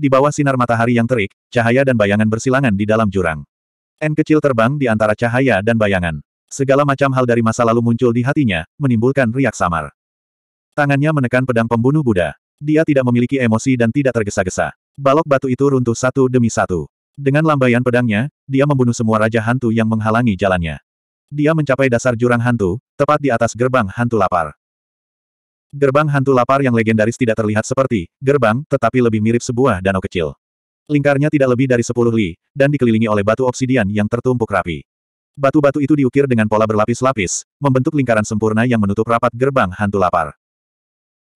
Di bawah sinar matahari yang terik, cahaya dan bayangan bersilangan di dalam jurang. N kecil terbang di antara cahaya dan bayangan. Segala macam hal dari masa lalu muncul di hatinya, menimbulkan riak samar. Tangannya menekan pedang pembunuh Buddha. Dia tidak memiliki emosi dan tidak tergesa-gesa. Balok batu itu runtuh satu demi satu. Dengan lambaian pedangnya, dia membunuh semua raja hantu yang menghalangi jalannya. Dia mencapai dasar jurang hantu, tepat di atas gerbang hantu lapar. Gerbang hantu lapar yang legendaris tidak terlihat seperti gerbang, tetapi lebih mirip sebuah danau kecil. Lingkarnya tidak lebih dari 10 li, dan dikelilingi oleh batu obsidian yang tertumpuk rapi. Batu-batu itu diukir dengan pola berlapis-lapis, membentuk lingkaran sempurna yang menutup rapat gerbang hantu lapar.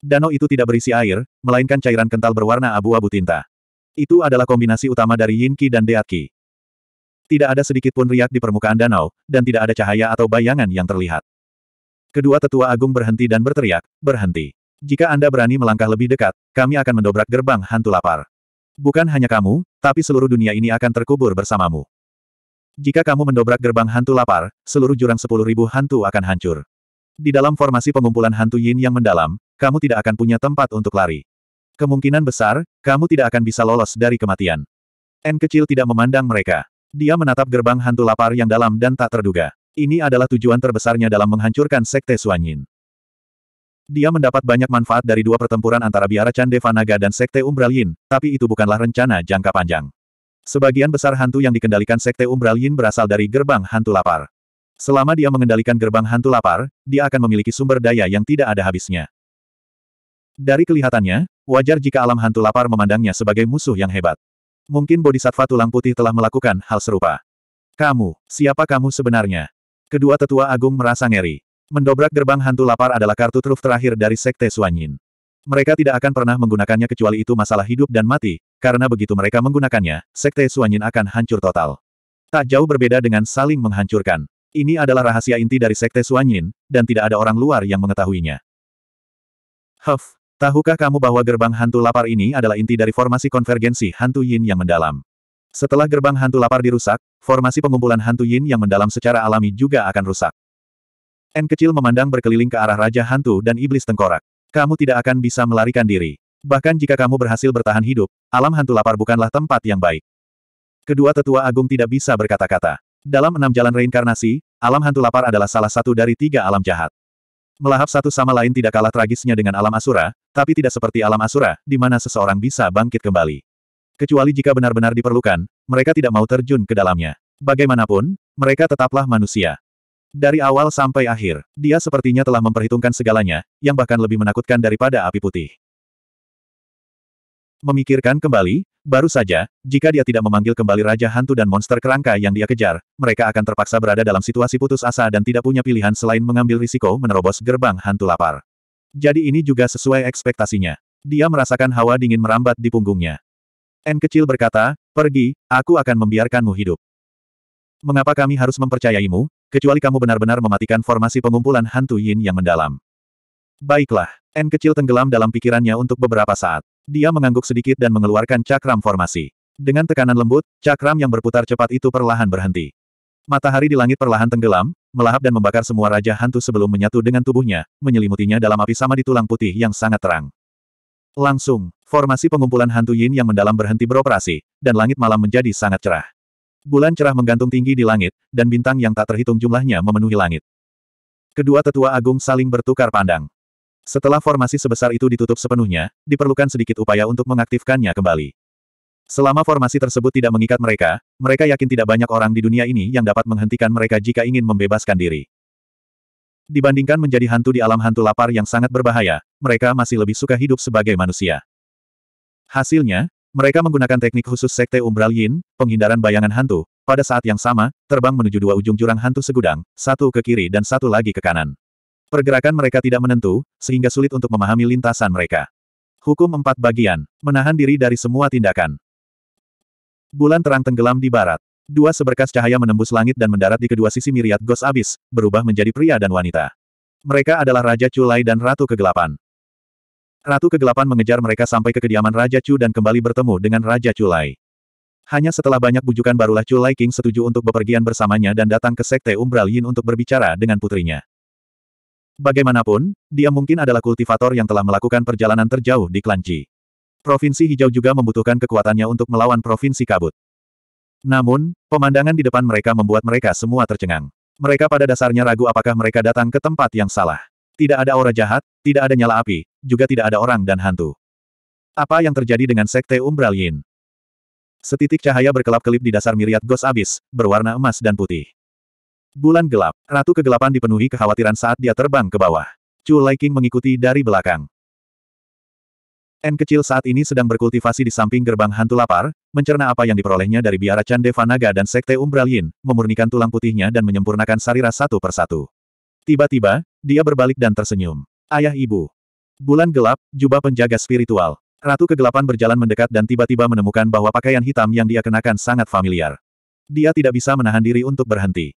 Danau itu tidak berisi air, melainkan cairan kental berwarna abu-abu tinta. Itu adalah kombinasi utama dari Yinki dan Deatki. Tidak ada sedikit pun riak di permukaan danau, dan tidak ada cahaya atau bayangan yang terlihat. Kedua tetua agung berhenti dan berteriak, berhenti. Jika Anda berani melangkah lebih dekat, kami akan mendobrak gerbang hantu lapar. Bukan hanya kamu, tapi seluruh dunia ini akan terkubur bersamamu. Jika kamu mendobrak gerbang hantu lapar, seluruh jurang sepuluh ribu hantu akan hancur. Di dalam formasi pengumpulan hantu yin yang mendalam, kamu tidak akan punya tempat untuk lari. Kemungkinan besar, kamu tidak akan bisa lolos dari kematian. N kecil tidak memandang mereka. Dia menatap gerbang hantu lapar yang dalam dan tak terduga. Ini adalah tujuan terbesarnya dalam menghancurkan Sekte Suanyin. Dia mendapat banyak manfaat dari dua pertempuran antara biara Chandevanaga dan Sekte Umbral Yin, tapi itu bukanlah rencana jangka panjang. Sebagian besar hantu yang dikendalikan Sekte Umbral Yin berasal dari gerbang hantu lapar. Selama dia mengendalikan gerbang hantu lapar, dia akan memiliki sumber daya yang tidak ada habisnya. Dari kelihatannya, wajar jika alam hantu lapar memandangnya sebagai musuh yang hebat. Mungkin Bodhisattva Tulang Putih telah melakukan hal serupa. Kamu, siapa kamu sebenarnya? Kedua tetua agung merasa ngeri. Mendobrak gerbang hantu lapar adalah kartu truf terakhir dari Sekte Suanyin. Mereka tidak akan pernah menggunakannya kecuali itu masalah hidup dan mati, karena begitu mereka menggunakannya, Sekte Suanyin akan hancur total. Tak jauh berbeda dengan saling menghancurkan. Ini adalah rahasia inti dari Sekte Suanyin, dan tidak ada orang luar yang mengetahuinya. Huff, tahukah kamu bahwa gerbang hantu lapar ini adalah inti dari formasi konvergensi hantu Yin yang mendalam? Setelah gerbang hantu lapar dirusak, formasi pengumpulan hantu yin yang mendalam secara alami juga akan rusak. N kecil memandang berkeliling ke arah Raja Hantu dan Iblis Tengkorak. Kamu tidak akan bisa melarikan diri. Bahkan jika kamu berhasil bertahan hidup, alam hantu lapar bukanlah tempat yang baik. Kedua tetua agung tidak bisa berkata-kata. Dalam enam jalan reinkarnasi, alam hantu lapar adalah salah satu dari tiga alam jahat. Melahap satu sama lain tidak kalah tragisnya dengan alam asura, tapi tidak seperti alam asura, di mana seseorang bisa bangkit kembali. Kecuali jika benar-benar diperlukan, mereka tidak mau terjun ke dalamnya. Bagaimanapun, mereka tetaplah manusia. Dari awal sampai akhir, dia sepertinya telah memperhitungkan segalanya, yang bahkan lebih menakutkan daripada api putih. Memikirkan kembali, baru saja, jika dia tidak memanggil kembali Raja Hantu dan monster kerangka yang dia kejar, mereka akan terpaksa berada dalam situasi putus asa dan tidak punya pilihan selain mengambil risiko menerobos gerbang hantu lapar. Jadi ini juga sesuai ekspektasinya. Dia merasakan hawa dingin merambat di punggungnya. N kecil berkata, pergi, aku akan membiarkanmu hidup. Mengapa kami harus mempercayaimu, kecuali kamu benar-benar mematikan formasi pengumpulan hantu yin yang mendalam. Baiklah, N kecil tenggelam dalam pikirannya untuk beberapa saat. Dia mengangguk sedikit dan mengeluarkan cakram formasi. Dengan tekanan lembut, cakram yang berputar cepat itu perlahan berhenti. Matahari di langit perlahan tenggelam, melahap dan membakar semua raja hantu sebelum menyatu dengan tubuhnya, menyelimutinya dalam api sama di tulang putih yang sangat terang. Langsung, Formasi pengumpulan hantu Yin yang mendalam berhenti beroperasi, dan langit malam menjadi sangat cerah. Bulan cerah menggantung tinggi di langit, dan bintang yang tak terhitung jumlahnya memenuhi langit. Kedua tetua agung saling bertukar pandang. Setelah formasi sebesar itu ditutup sepenuhnya, diperlukan sedikit upaya untuk mengaktifkannya kembali. Selama formasi tersebut tidak mengikat mereka, mereka yakin tidak banyak orang di dunia ini yang dapat menghentikan mereka jika ingin membebaskan diri. Dibandingkan menjadi hantu di alam hantu lapar yang sangat berbahaya, mereka masih lebih suka hidup sebagai manusia. Hasilnya, mereka menggunakan teknik khusus Sekte Umbral Yin, penghindaran bayangan hantu, pada saat yang sama, terbang menuju dua ujung jurang hantu segudang, satu ke kiri dan satu lagi ke kanan. Pergerakan mereka tidak menentu, sehingga sulit untuk memahami lintasan mereka. Hukum empat bagian, menahan diri dari semua tindakan. Bulan terang tenggelam di barat. Dua seberkas cahaya menembus langit dan mendarat di kedua sisi miriat Gos Abis, berubah menjadi pria dan wanita. Mereka adalah Raja Culai dan Ratu Kegelapan. Ratu Kegelapan mengejar mereka sampai ke kediaman Raja Chu dan kembali bertemu dengan Raja Chulai. Hanya setelah banyak bujukan barulah Chulai King setuju untuk bepergian bersamanya dan datang ke Sekte Umbral Yin untuk berbicara dengan putrinya. Bagaimanapun, dia mungkin adalah kultivator yang telah melakukan perjalanan terjauh di Klanci. Provinsi Hijau juga membutuhkan kekuatannya untuk melawan Provinsi Kabut. Namun, pemandangan di depan mereka membuat mereka semua tercengang. Mereka pada dasarnya ragu apakah mereka datang ke tempat yang salah. Tidak ada aura jahat, tidak ada nyala api, juga tidak ada orang dan hantu. Apa yang terjadi dengan Sekte Umbral Yin? Setitik cahaya berkelap-kelip di dasar miriat gos abis, berwarna emas dan putih. Bulan gelap, Ratu Kegelapan dipenuhi kekhawatiran saat dia terbang ke bawah. Chu King mengikuti dari belakang. N kecil saat ini sedang berkultivasi di samping gerbang hantu lapar, mencerna apa yang diperolehnya dari biara Chan Naga dan Sekte Umbral Yin, memurnikan tulang putihnya dan menyempurnakan sarira satu persatu. Tiba-tiba, dia berbalik dan tersenyum. Ayah ibu. Bulan gelap, jubah penjaga spiritual. Ratu kegelapan berjalan mendekat dan tiba-tiba menemukan bahwa pakaian hitam yang dia kenakan sangat familiar. Dia tidak bisa menahan diri untuk berhenti.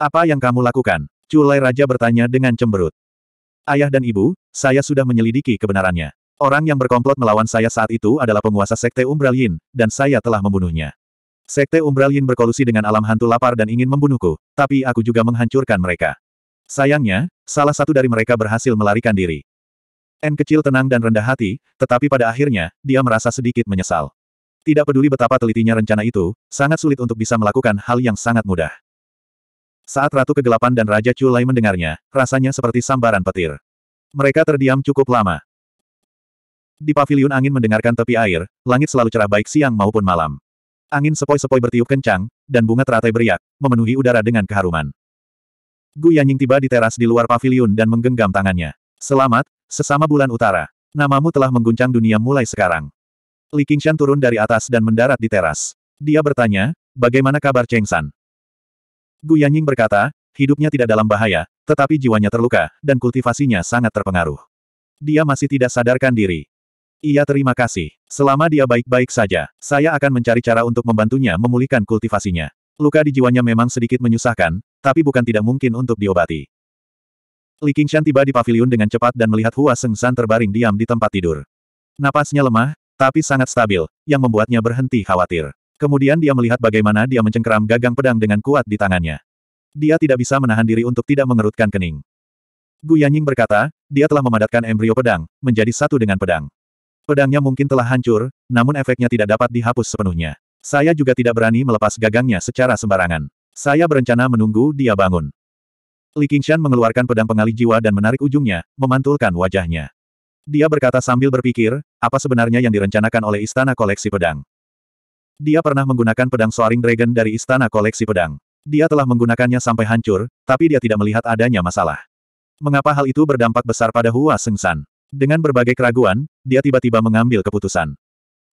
Apa yang kamu lakukan? Culai Raja bertanya dengan cemberut. Ayah dan ibu, saya sudah menyelidiki kebenarannya. Orang yang berkomplot melawan saya saat itu adalah penguasa Sekte Umbral Yin, dan saya telah membunuhnya. Sekte Umbral Yin berkolusi dengan alam hantu lapar dan ingin membunuhku, tapi aku juga menghancurkan mereka. Sayangnya, salah satu dari mereka berhasil melarikan diri. N kecil tenang dan rendah hati, tetapi pada akhirnya, dia merasa sedikit menyesal. Tidak peduli betapa telitinya rencana itu, sangat sulit untuk bisa melakukan hal yang sangat mudah. Saat Ratu Kegelapan dan Raja Chulai mendengarnya, rasanya seperti sambaran petir. Mereka terdiam cukup lama. Di Pavilion angin mendengarkan tepi air, langit selalu cerah baik siang maupun malam. Angin sepoi-sepoi bertiup kencang, dan bunga teratai beriak, memenuhi udara dengan keharuman. Gu Yanying tiba di teras di luar pavilion dan menggenggam tangannya. Selamat, sesama bulan utara. Namamu telah mengguncang dunia mulai sekarang. Li Qingshan turun dari atas dan mendarat di teras. Dia bertanya, bagaimana kabar Cheng San? Gu Yanying berkata, hidupnya tidak dalam bahaya, tetapi jiwanya terluka, dan kultivasinya sangat terpengaruh. Dia masih tidak sadarkan diri. Ia terima kasih. Selama dia baik-baik saja, saya akan mencari cara untuk membantunya memulihkan kultivasinya. Luka di jiwanya memang sedikit menyusahkan, tapi bukan tidak mungkin untuk diobati. Li Qingshan tiba di pavilion dengan cepat dan melihat Hua Sengsan terbaring diam di tempat tidur. Napasnya lemah, tapi sangat stabil, yang membuatnya berhenti khawatir. Kemudian dia melihat bagaimana dia mencengkeram gagang pedang dengan kuat di tangannya. Dia tidak bisa menahan diri untuk tidak mengerutkan kening. Gu Yanying berkata, dia telah memadatkan embrio pedang, menjadi satu dengan pedang. Pedangnya mungkin telah hancur, namun efeknya tidak dapat dihapus sepenuhnya. Saya juga tidak berani melepas gagangnya secara sembarangan. Saya berencana menunggu dia bangun. Li Qingshan mengeluarkan pedang pengali jiwa dan menarik ujungnya, memantulkan wajahnya. Dia berkata sambil berpikir, apa sebenarnya yang direncanakan oleh Istana Koleksi Pedang. Dia pernah menggunakan pedang Soaring Dragon dari Istana Koleksi Pedang. Dia telah menggunakannya sampai hancur, tapi dia tidak melihat adanya masalah. Mengapa hal itu berdampak besar pada Hua Sengsan? Dengan berbagai keraguan, dia tiba-tiba mengambil keputusan.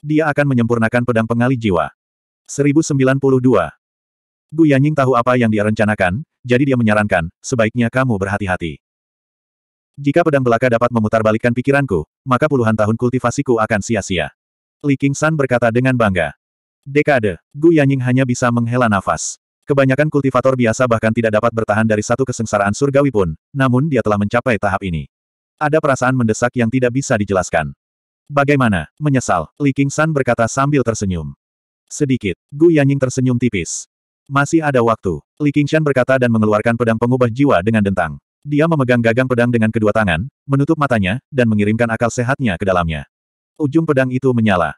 Dia akan menyempurnakan pedang pengali jiwa. 1092. Gu Yanying tahu apa yang dia rencanakan, jadi dia menyarankan, sebaiknya kamu berhati-hati. Jika pedang belaka dapat memutarbalikkan pikiranku, maka puluhan tahun kultivasiku akan sia-sia. Li San berkata dengan bangga. Dekade, Gu Yanying hanya bisa menghela nafas. Kebanyakan kultivator biasa bahkan tidak dapat bertahan dari satu kesengsaraan surgawi pun, namun dia telah mencapai tahap ini. Ada perasaan mendesak yang tidak bisa dijelaskan. Bagaimana, menyesal, Li San berkata sambil tersenyum. Sedikit. Gu Yanying tersenyum tipis. Masih ada waktu. Li Qingshan berkata dan mengeluarkan pedang pengubah jiwa dengan dentang. Dia memegang gagang pedang dengan kedua tangan, menutup matanya, dan mengirimkan akal sehatnya ke dalamnya. Ujung pedang itu menyala.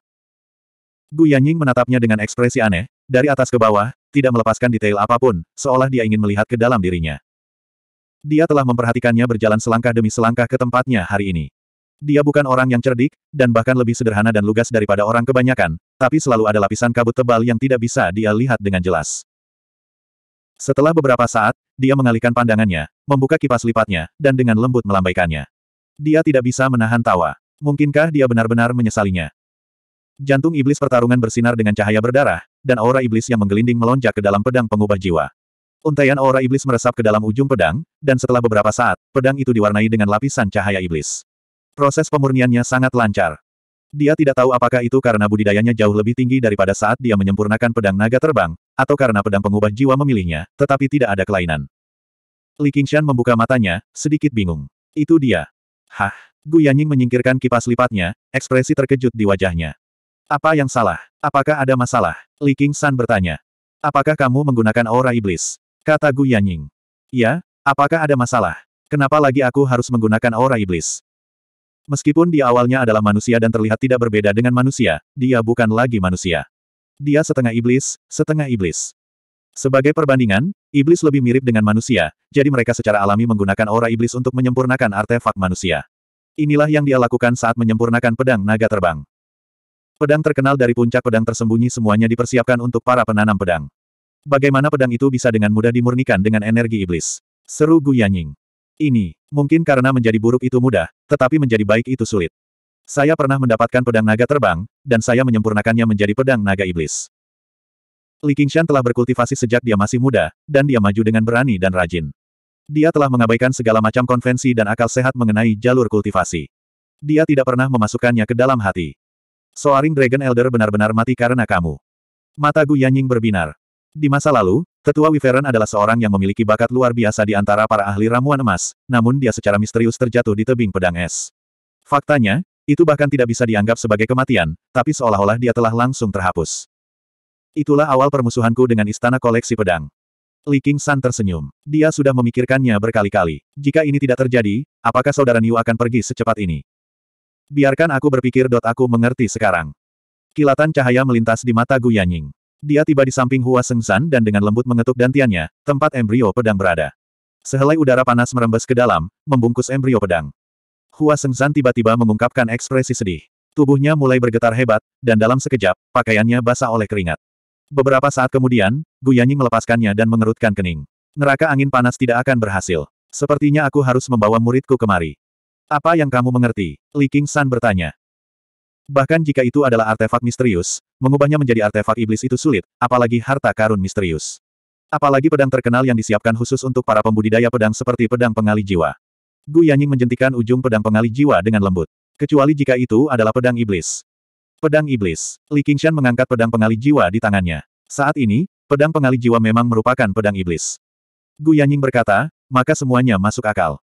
Gu Yanying menatapnya dengan ekspresi aneh, dari atas ke bawah, tidak melepaskan detail apapun, seolah dia ingin melihat ke dalam dirinya. Dia telah memperhatikannya berjalan selangkah demi selangkah ke tempatnya hari ini. Dia bukan orang yang cerdik, dan bahkan lebih sederhana dan lugas daripada orang kebanyakan, tapi selalu ada lapisan kabut tebal yang tidak bisa dia lihat dengan jelas. Setelah beberapa saat, dia mengalihkan pandangannya, membuka kipas lipatnya, dan dengan lembut melambaikannya. Dia tidak bisa menahan tawa. Mungkinkah dia benar-benar menyesalinya? Jantung iblis pertarungan bersinar dengan cahaya berdarah, dan aura iblis yang menggelinding melonjak ke dalam pedang pengubah jiwa. Untaian aura iblis meresap ke dalam ujung pedang, dan setelah beberapa saat, pedang itu diwarnai dengan lapisan cahaya iblis. Proses pemurniannya sangat lancar. Dia tidak tahu apakah itu karena budidayanya jauh lebih tinggi daripada saat dia menyempurnakan pedang naga terbang, atau karena pedang pengubah jiwa memilihnya, tetapi tidak ada kelainan. Li Qingshan membuka matanya, sedikit bingung. Itu dia. Hah? Gu Yanying menyingkirkan kipas lipatnya, ekspresi terkejut di wajahnya. Apa yang salah? Apakah ada masalah? Li Qingshan bertanya. Apakah kamu menggunakan aura iblis? Kata Gu Yanying. Ya, apakah ada masalah? Kenapa lagi aku harus menggunakan aura iblis? Meskipun dia awalnya adalah manusia dan terlihat tidak berbeda dengan manusia, dia bukan lagi manusia. Dia setengah iblis, setengah iblis. Sebagai perbandingan, iblis lebih mirip dengan manusia, jadi mereka secara alami menggunakan aura iblis untuk menyempurnakan artefak manusia. Inilah yang dia lakukan saat menyempurnakan pedang naga terbang. Pedang terkenal dari puncak pedang tersembunyi semuanya dipersiapkan untuk para penanam pedang. Bagaimana pedang itu bisa dengan mudah dimurnikan dengan energi iblis? Seru Gu Yanying. Ini, mungkin karena menjadi buruk itu mudah, tetapi menjadi baik itu sulit. Saya pernah mendapatkan pedang naga terbang, dan saya menyempurnakannya menjadi pedang naga iblis. Li Qingshan telah berkultivasi sejak dia masih muda, dan dia maju dengan berani dan rajin. Dia telah mengabaikan segala macam konvensi dan akal sehat mengenai jalur kultivasi. Dia tidak pernah memasukkannya ke dalam hati. Soaring Dragon Elder benar-benar mati karena kamu. Mata Gu Yanying berbinar. Di masa lalu, Tetua Wyvern adalah seorang yang memiliki bakat luar biasa di antara para ahli ramuan emas, namun dia secara misterius terjatuh di tebing pedang es. Faktanya, itu bahkan tidak bisa dianggap sebagai kematian, tapi seolah-olah dia telah langsung terhapus. Itulah awal permusuhanku dengan istana koleksi pedang. Li King San tersenyum. Dia sudah memikirkannya berkali-kali. Jika ini tidak terjadi, apakah saudara Niu akan pergi secepat ini? Biarkan aku berpikir. Aku mengerti sekarang. Kilatan cahaya melintas di mata Gu Yanying. Dia tiba di samping Hua Sengzan dan dengan lembut mengetuk dantiannya, tempat embrio pedang berada. Sehelai udara panas merembes ke dalam, membungkus embrio pedang. Hua Sengzan tiba-tiba mengungkapkan ekspresi sedih. Tubuhnya mulai bergetar hebat, dan dalam sekejap, pakaiannya basah oleh keringat. Beberapa saat kemudian, Yanying melepaskannya dan mengerutkan kening. Neraka angin panas tidak akan berhasil. Sepertinya aku harus membawa muridku kemari. Apa yang kamu mengerti? Li Qing San bertanya. Bahkan jika itu adalah artefak misterius, mengubahnya menjadi artefak iblis itu sulit, apalagi harta karun misterius. Apalagi pedang terkenal yang disiapkan khusus untuk para pembudidaya pedang seperti pedang pengali jiwa. Gu Yanying menjentikan ujung pedang pengali jiwa dengan lembut. Kecuali jika itu adalah pedang iblis. Pedang iblis. Li Qingshan mengangkat pedang pengali jiwa di tangannya. Saat ini, pedang pengali jiwa memang merupakan pedang iblis. Gu Yanying berkata, maka semuanya masuk akal.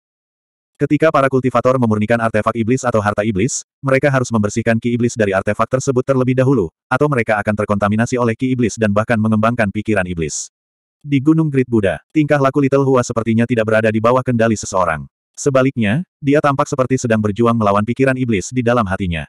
Ketika para kultivator memurnikan artefak iblis atau harta iblis, mereka harus membersihkan ki iblis dari artefak tersebut terlebih dahulu, atau mereka akan terkontaminasi oleh ki iblis dan bahkan mengembangkan pikiran iblis. Di Gunung Grid Buddha, tingkah laku Little Hua sepertinya tidak berada di bawah kendali seseorang. Sebaliknya, dia tampak seperti sedang berjuang melawan pikiran iblis di dalam hatinya.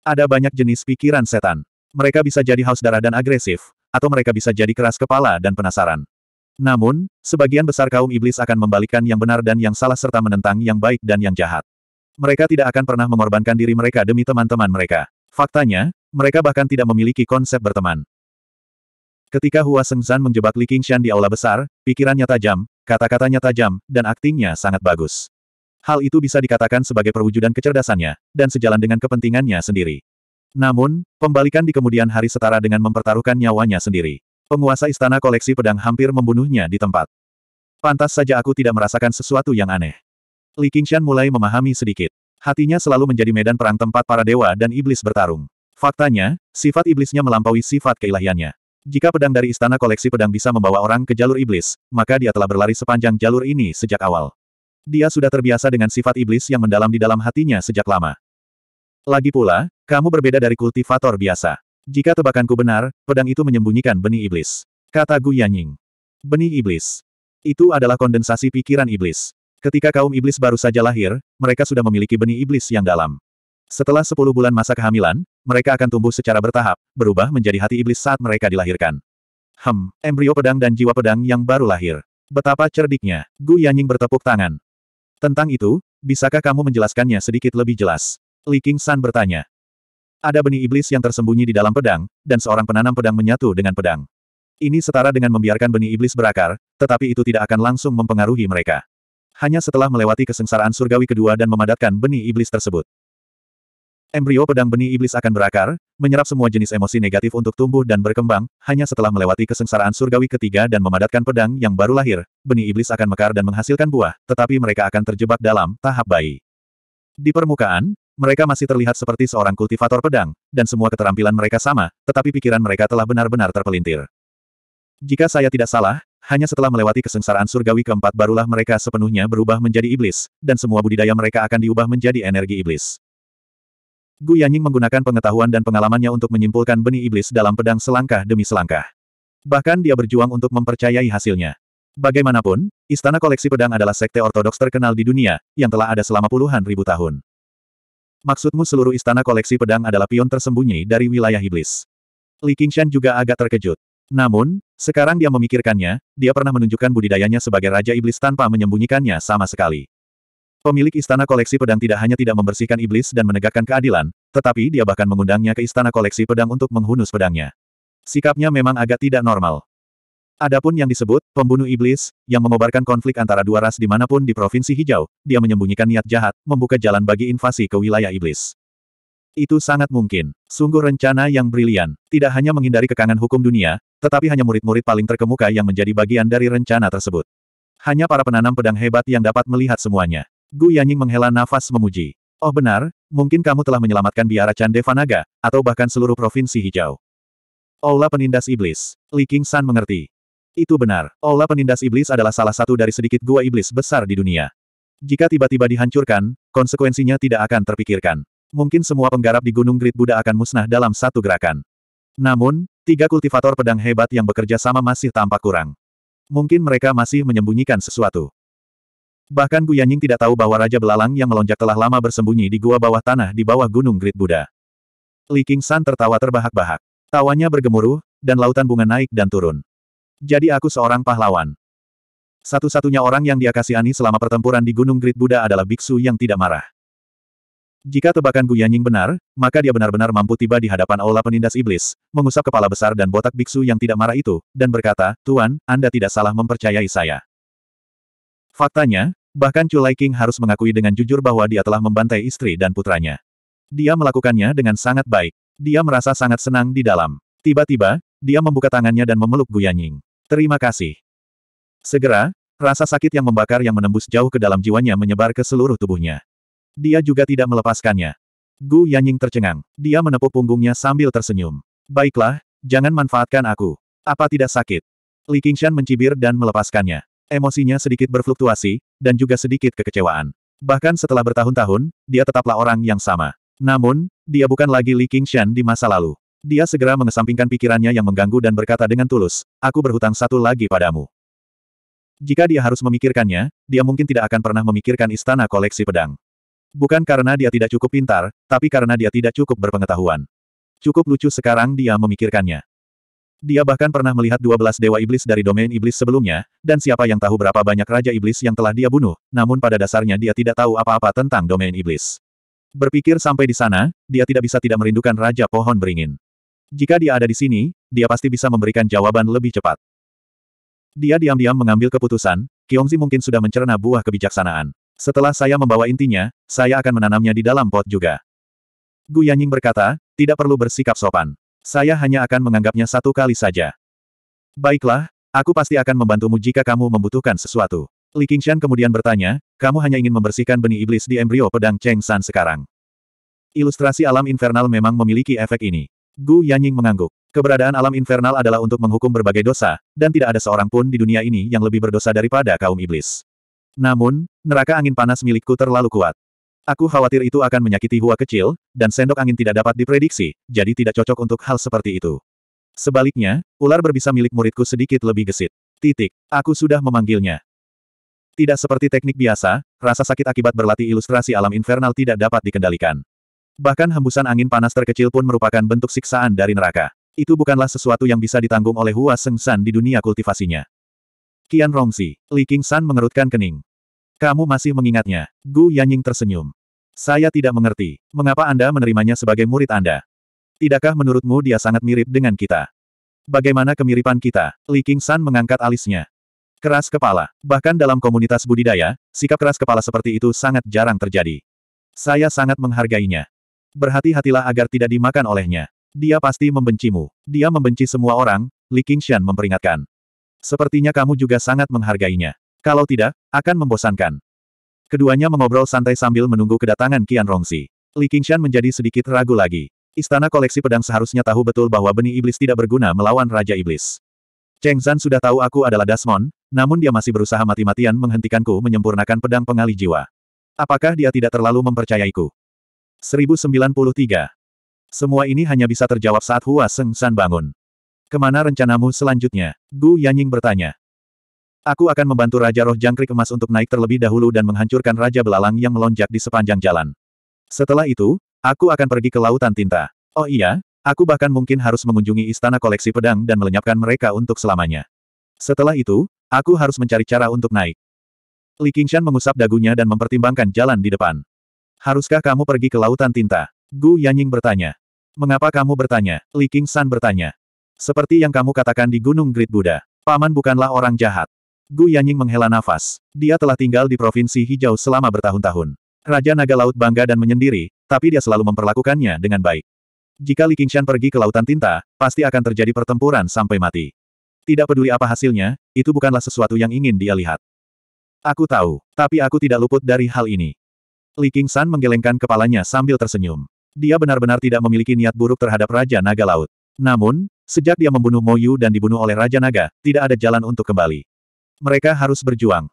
Ada banyak jenis pikiran setan. Mereka bisa jadi haus darah dan agresif, atau mereka bisa jadi keras kepala dan penasaran. Namun, sebagian besar kaum iblis akan membalikkan yang benar dan yang salah serta menentang yang baik dan yang jahat. Mereka tidak akan pernah mengorbankan diri mereka demi teman-teman mereka. Faktanya, mereka bahkan tidak memiliki konsep berteman. Ketika Hua Sengzan menjebak Li Qingshan di aula besar, pikirannya tajam, kata-katanya tajam, dan aktingnya sangat bagus. Hal itu bisa dikatakan sebagai perwujudan kecerdasannya, dan sejalan dengan kepentingannya sendiri. Namun, pembalikan di kemudian hari setara dengan mempertaruhkan nyawanya sendiri. Penguasa istana koleksi pedang hampir membunuhnya di tempat. Pantas saja aku tidak merasakan sesuatu yang aneh. Li Qingshan mulai memahami sedikit. Hatinya selalu menjadi medan perang tempat para dewa dan iblis bertarung. Faktanya, sifat iblisnya melampaui sifat keilahiannya. Jika pedang dari istana koleksi pedang bisa membawa orang ke jalur iblis, maka dia telah berlari sepanjang jalur ini sejak awal. Dia sudah terbiasa dengan sifat iblis yang mendalam di dalam hatinya sejak lama. Lagi pula, kamu berbeda dari kultivator biasa. Jika tebakanku benar, pedang itu menyembunyikan benih iblis. Kata Gu Yanying. Benih iblis. Itu adalah kondensasi pikiran iblis. Ketika kaum iblis baru saja lahir, mereka sudah memiliki benih iblis yang dalam. Setelah 10 bulan masa kehamilan, mereka akan tumbuh secara bertahap, berubah menjadi hati iblis saat mereka dilahirkan. Hem, embrio pedang dan jiwa pedang yang baru lahir. Betapa cerdiknya, Gu Yanying bertepuk tangan. Tentang itu, bisakah kamu menjelaskannya sedikit lebih jelas? Li King San bertanya. Ada benih iblis yang tersembunyi di dalam pedang, dan seorang penanam pedang menyatu dengan pedang. Ini setara dengan membiarkan benih iblis berakar, tetapi itu tidak akan langsung mempengaruhi mereka. Hanya setelah melewati kesengsaraan surgawi kedua dan memadatkan benih iblis tersebut. Embrio pedang benih iblis akan berakar, menyerap semua jenis emosi negatif untuk tumbuh dan berkembang, hanya setelah melewati kesengsaraan surgawi ketiga dan memadatkan pedang yang baru lahir, benih iblis akan mekar dan menghasilkan buah, tetapi mereka akan terjebak dalam tahap bayi. Di permukaan, mereka masih terlihat seperti seorang kultivator pedang, dan semua keterampilan mereka sama, tetapi pikiran mereka telah benar-benar terpelintir. Jika saya tidak salah, hanya setelah melewati kesengsaraan surgawi keempat barulah mereka sepenuhnya berubah menjadi iblis, dan semua budidaya mereka akan diubah menjadi energi iblis. Gu Yanying menggunakan pengetahuan dan pengalamannya untuk menyimpulkan benih iblis dalam pedang selangkah demi selangkah. Bahkan dia berjuang untuk mempercayai hasilnya. Bagaimanapun, Istana Koleksi Pedang adalah sekte ortodoks terkenal di dunia, yang telah ada selama puluhan ribu tahun. Maksudmu seluruh istana koleksi pedang adalah pion tersembunyi dari wilayah iblis. Li Qingshan juga agak terkejut. Namun, sekarang dia memikirkannya, dia pernah menunjukkan budidayanya sebagai Raja Iblis tanpa menyembunyikannya sama sekali. Pemilik istana koleksi pedang tidak hanya tidak membersihkan iblis dan menegakkan keadilan, tetapi dia bahkan mengundangnya ke istana koleksi pedang untuk menghunus pedangnya. Sikapnya memang agak tidak normal. Adapun yang disebut, pembunuh iblis, yang mengobarkan konflik antara dua ras dimanapun di Provinsi Hijau, dia menyembunyikan niat jahat, membuka jalan bagi invasi ke wilayah iblis. Itu sangat mungkin. Sungguh rencana yang brilian. Tidak hanya menghindari kekangan hukum dunia, tetapi hanya murid-murid paling terkemuka yang menjadi bagian dari rencana tersebut. Hanya para penanam pedang hebat yang dapat melihat semuanya. Gu Yanying menghela nafas memuji. Oh benar, mungkin kamu telah menyelamatkan biara Chan Devanaga, atau bahkan seluruh provinsi hijau. Aula penindas iblis. Li King San mengerti. Itu benar, Aula Penindas Iblis adalah salah satu dari sedikit gua iblis besar di dunia. Jika tiba-tiba dihancurkan, konsekuensinya tidak akan terpikirkan. Mungkin semua penggarap di Gunung Grid Buddha akan musnah dalam satu gerakan. Namun, tiga kultivator pedang hebat yang bekerja sama masih tampak kurang. Mungkin mereka masih menyembunyikan sesuatu. Bahkan Guyaning tidak tahu bahwa Raja Belalang yang melonjak telah lama bersembunyi di gua bawah tanah di bawah Gunung Grid Buddha. Li King San tertawa terbahak-bahak. Tawanya bergemuruh, dan lautan bunga naik dan turun. Jadi aku seorang pahlawan. Satu-satunya orang yang dia kasihani selama pertempuran di Gunung Grid Buddha adalah biksu yang tidak marah. Jika tebakan Gu Yanying benar, maka dia benar-benar mampu tiba di hadapan aula penindas iblis, mengusap kepala besar dan botak biksu yang tidak marah itu, dan berkata, Tuan, Anda tidak salah mempercayai saya. Faktanya, bahkan Chu Lai King harus mengakui dengan jujur bahwa dia telah membantai istri dan putranya. Dia melakukannya dengan sangat baik. Dia merasa sangat senang di dalam. Tiba-tiba, dia membuka tangannya dan memeluk Yanying. Terima kasih. Segera, rasa sakit yang membakar yang menembus jauh ke dalam jiwanya menyebar ke seluruh tubuhnya. Dia juga tidak melepaskannya. Gu Yanying tercengang. Dia menepuk punggungnya sambil tersenyum. Baiklah, jangan manfaatkan aku. Apa tidak sakit? Li Qingshan mencibir dan melepaskannya. Emosinya sedikit berfluktuasi, dan juga sedikit kekecewaan. Bahkan setelah bertahun-tahun, dia tetaplah orang yang sama. Namun, dia bukan lagi Li Qingshan di masa lalu. Dia segera mengesampingkan pikirannya yang mengganggu dan berkata dengan tulus, aku berhutang satu lagi padamu. Jika dia harus memikirkannya, dia mungkin tidak akan pernah memikirkan istana koleksi pedang. Bukan karena dia tidak cukup pintar, tapi karena dia tidak cukup berpengetahuan. Cukup lucu sekarang dia memikirkannya. Dia bahkan pernah melihat 12 dewa iblis dari domain iblis sebelumnya, dan siapa yang tahu berapa banyak raja iblis yang telah dia bunuh, namun pada dasarnya dia tidak tahu apa-apa tentang domain iblis. Berpikir sampai di sana, dia tidak bisa tidak merindukan Raja Pohon Beringin. Jika dia ada di sini, dia pasti bisa memberikan jawaban lebih cepat. Dia diam-diam mengambil keputusan, Kiongzi mungkin sudah mencerna buah kebijaksanaan. Setelah saya membawa intinya, saya akan menanamnya di dalam pot juga. Gu Yanying berkata, tidak perlu bersikap sopan. Saya hanya akan menganggapnya satu kali saja. Baiklah, aku pasti akan membantumu jika kamu membutuhkan sesuatu. Li Qingshan kemudian bertanya, kamu hanya ingin membersihkan benih iblis di embrio pedang Cheng San sekarang. Ilustrasi alam infernal memang memiliki efek ini. Gu Yanying mengangguk. Keberadaan alam infernal adalah untuk menghukum berbagai dosa, dan tidak ada seorang pun di dunia ini yang lebih berdosa daripada kaum iblis. Namun, neraka angin panas milikku terlalu kuat. Aku khawatir itu akan menyakiti Hua kecil, dan sendok angin tidak dapat diprediksi, jadi tidak cocok untuk hal seperti itu. Sebaliknya, ular berbisa milik muridku sedikit lebih gesit. Titik. Aku sudah memanggilnya. Tidak seperti teknik biasa, rasa sakit akibat berlatih ilustrasi alam infernal tidak dapat dikendalikan. Bahkan hembusan angin panas terkecil pun merupakan bentuk siksaan dari neraka. Itu bukanlah sesuatu yang bisa ditanggung oleh Hua Seng San di dunia kultivasinya. Kian Rongsi, Li King San mengerutkan kening. Kamu masih mengingatnya. Gu Yanying tersenyum. Saya tidak mengerti, mengapa Anda menerimanya sebagai murid Anda? Tidakkah menurutmu dia sangat mirip dengan kita? Bagaimana kemiripan kita? Li King San mengangkat alisnya. Keras kepala. Bahkan dalam komunitas budidaya, sikap keras kepala seperti itu sangat jarang terjadi. Saya sangat menghargainya. Berhati-hatilah agar tidak dimakan olehnya. Dia pasti membencimu. Dia membenci semua orang, Li Qingshan memperingatkan. Sepertinya kamu juga sangat menghargainya. Kalau tidak, akan membosankan. Keduanya mengobrol santai sambil menunggu kedatangan Qian Rongsi. Li Qingshan menjadi sedikit ragu lagi. Istana koleksi pedang seharusnya tahu betul bahwa benih iblis tidak berguna melawan Raja Iblis. Cheng Zan sudah tahu aku adalah Dasmon, namun dia masih berusaha mati-matian menghentikanku menyempurnakan pedang pengali jiwa. Apakah dia tidak terlalu mempercayaiku? 1093. Semua ini hanya bisa terjawab saat Hua Seng San bangun. Kemana rencanamu selanjutnya? Gu Yanying bertanya. Aku akan membantu Raja Roh Jangkrik Emas untuk naik terlebih dahulu dan menghancurkan Raja Belalang yang melonjak di sepanjang jalan. Setelah itu, aku akan pergi ke Lautan Tinta. Oh iya, aku bahkan mungkin harus mengunjungi Istana Koleksi Pedang dan melenyapkan mereka untuk selamanya. Setelah itu, aku harus mencari cara untuk naik. Li Qingshan mengusap dagunya dan mempertimbangkan jalan di depan. Haruskah kamu pergi ke lautan tinta? Gu Yanying bertanya. Mengapa kamu bertanya? Li King San bertanya. Seperti yang kamu katakan di Gunung Great Buddha, paman bukanlah orang jahat. Gu Yanying menghela nafas. Dia telah tinggal di Provinsi Hijau selama bertahun-tahun. Raja Naga Laut bangga dan menyendiri, tapi dia selalu memperlakukannya dengan baik. Jika Li Qingshan pergi ke Lautan Tinta, pasti akan terjadi pertempuran sampai mati. Tidak peduli apa hasilnya, itu bukanlah sesuatu yang ingin dia lihat. Aku tahu, tapi aku tidak luput dari hal ini. Li San menggelengkan kepalanya sambil tersenyum. Dia benar-benar tidak memiliki niat buruk terhadap Raja Naga Laut. Namun, sejak dia membunuh Moyu dan dibunuh oleh Raja Naga, tidak ada jalan untuk kembali. Mereka harus berjuang.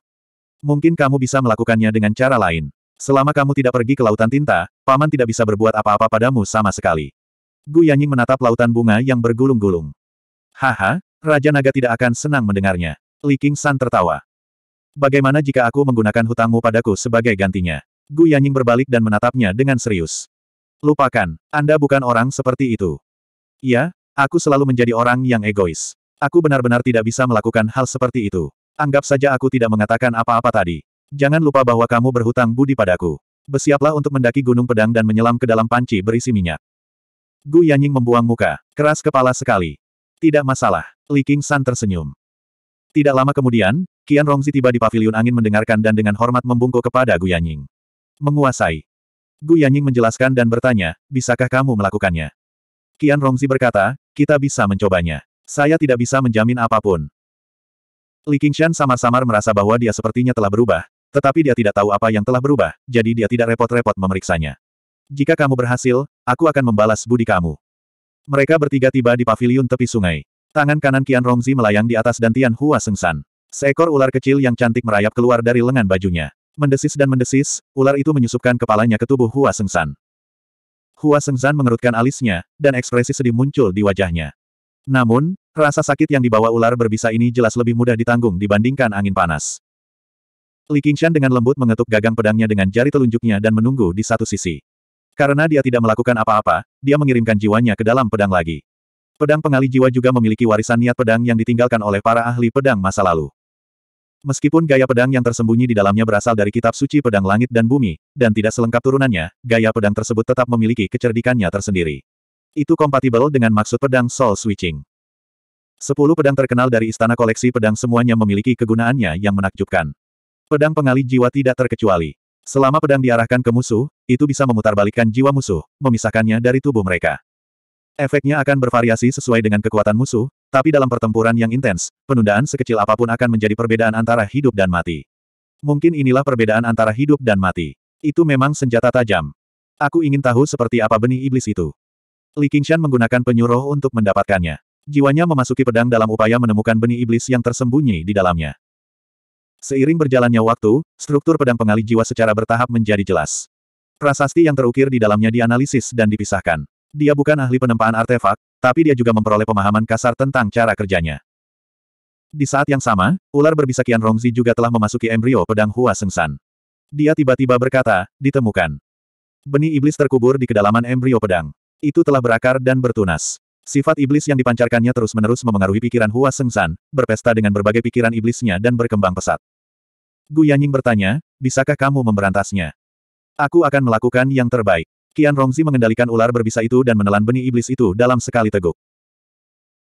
Mungkin kamu bisa melakukannya dengan cara lain. Selama kamu tidak pergi ke Lautan Tinta, Paman tidak bisa berbuat apa-apa padamu sama sekali. Gu Yanying menatap lautan bunga yang bergulung-gulung. Haha, Raja Naga tidak akan senang mendengarnya. Li King San tertawa. Bagaimana jika aku menggunakan hutangmu padaku sebagai gantinya? Gu Yanying berbalik dan menatapnya dengan serius. Lupakan, Anda bukan orang seperti itu. Iya, aku selalu menjadi orang yang egois. Aku benar-benar tidak bisa melakukan hal seperti itu. Anggap saja aku tidak mengatakan apa-apa tadi. Jangan lupa bahwa kamu berhutang budi padaku. Bersiaplah untuk mendaki gunung pedang dan menyelam ke dalam panci berisi minyak. Gu Yanying membuang muka, keras kepala sekali. Tidak masalah, Li King San tersenyum. Tidak lama kemudian, Qian Rongzi tiba di paviliun angin mendengarkan dan dengan hormat membungkuk kepada Gu Yanying. Menguasai. Gu Yanying menjelaskan dan bertanya, bisakah kamu melakukannya? Qian Rongzi berkata, kita bisa mencobanya. Saya tidak bisa menjamin apapun. Li Qingshan samar-samar merasa bahwa dia sepertinya telah berubah, tetapi dia tidak tahu apa yang telah berubah, jadi dia tidak repot-repot memeriksanya. Jika kamu berhasil, aku akan membalas budi kamu. Mereka bertiga tiba di paviliun tepi sungai. Tangan kanan Qian Rongzi melayang di atas dan Tian Hua sengsan. Seekor ular kecil yang cantik merayap keluar dari lengan bajunya. Mendesis dan mendesis, ular itu menyusupkan kepalanya ke tubuh Hua Sengsan. Hua Sengsan mengerutkan alisnya, dan ekspresi sedih muncul di wajahnya. Namun, rasa sakit yang dibawa ular berbisa ini jelas lebih mudah ditanggung dibandingkan angin panas. Li Qingshan dengan lembut mengetuk gagang pedangnya dengan jari telunjuknya dan menunggu di satu sisi. Karena dia tidak melakukan apa-apa, dia mengirimkan jiwanya ke dalam pedang lagi. Pedang pengali jiwa juga memiliki warisan niat pedang yang ditinggalkan oleh para ahli pedang masa lalu. Meskipun gaya pedang yang tersembunyi di dalamnya berasal dari kitab suci pedang langit dan bumi, dan tidak selengkap turunannya, gaya pedang tersebut tetap memiliki kecerdikannya tersendiri. Itu kompatibel dengan maksud pedang soul switching. Sepuluh pedang terkenal dari istana koleksi pedang semuanya memiliki kegunaannya yang menakjubkan. Pedang pengali jiwa tidak terkecuali. Selama pedang diarahkan ke musuh, itu bisa memutarbalikkan jiwa musuh, memisahkannya dari tubuh mereka. Efeknya akan bervariasi sesuai dengan kekuatan musuh, tapi dalam pertempuran yang intens, penundaan sekecil apapun akan menjadi perbedaan antara hidup dan mati. Mungkin inilah perbedaan antara hidup dan mati. Itu memang senjata tajam. Aku ingin tahu seperti apa benih iblis itu. Li Qingshan menggunakan penyuruh untuk mendapatkannya. Jiwanya memasuki pedang dalam upaya menemukan benih iblis yang tersembunyi di dalamnya. Seiring berjalannya waktu, struktur pedang pengali jiwa secara bertahap menjadi jelas. Prasasti yang terukir di dalamnya dianalisis dan dipisahkan. Dia bukan ahli penempaan artefak, tapi dia juga memperoleh pemahaman kasar tentang cara kerjanya. Di saat yang sama, ular berbisa Qian Rongzi juga telah memasuki embrio pedang Hua Sengsan. Dia tiba-tiba berkata, ditemukan. Benih iblis terkubur di kedalaman embrio pedang. Itu telah berakar dan bertunas. Sifat iblis yang dipancarkannya terus-menerus memengaruhi pikiran Hua Sengsan, berpesta dengan berbagai pikiran iblisnya dan berkembang pesat. Gu Yanying bertanya, bisakah kamu memberantasnya? Aku akan melakukan yang terbaik. Kian Rongzi mengendalikan ular berbisa itu dan menelan benih iblis itu dalam sekali teguk.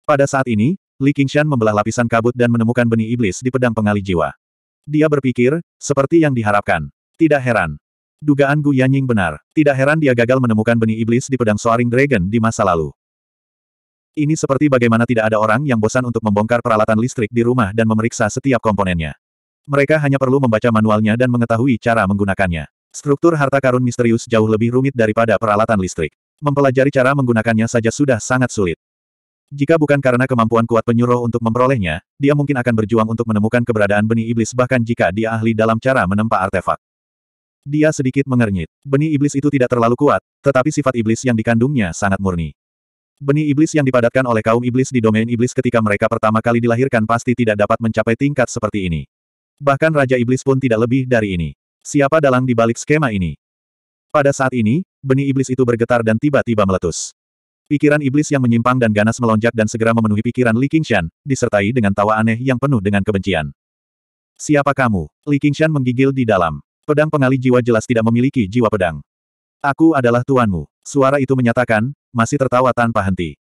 Pada saat ini, Li Qingshan membelah lapisan kabut dan menemukan benih iblis di pedang pengali jiwa. Dia berpikir, seperti yang diharapkan. Tidak heran. Dugaan Gu Yanying benar. Tidak heran dia gagal menemukan benih iblis di pedang Soaring Dragon di masa lalu. Ini seperti bagaimana tidak ada orang yang bosan untuk membongkar peralatan listrik di rumah dan memeriksa setiap komponennya. Mereka hanya perlu membaca manualnya dan mengetahui cara menggunakannya. Struktur harta karun misterius jauh lebih rumit daripada peralatan listrik. Mempelajari cara menggunakannya saja sudah sangat sulit. Jika bukan karena kemampuan kuat penyuruh untuk memperolehnya, dia mungkin akan berjuang untuk menemukan keberadaan benih iblis bahkan jika dia ahli dalam cara menempa artefak. Dia sedikit mengernyit. Benih iblis itu tidak terlalu kuat, tetapi sifat iblis yang dikandungnya sangat murni. Benih iblis yang dipadatkan oleh kaum iblis di domain iblis ketika mereka pertama kali dilahirkan pasti tidak dapat mencapai tingkat seperti ini. Bahkan Raja Iblis pun tidak lebih dari ini. Siapa dalang di balik skema ini? Pada saat ini, benih iblis itu bergetar dan tiba-tiba meletus. Pikiran iblis yang menyimpang dan ganas melonjak dan segera memenuhi pikiran Li Qingshan, disertai dengan tawa aneh yang penuh dengan kebencian. Siapa kamu? Li Qingshan menggigil di dalam. Pedang pengali jiwa jelas tidak memiliki jiwa pedang. Aku adalah tuanmu. Suara itu menyatakan, masih tertawa tanpa henti.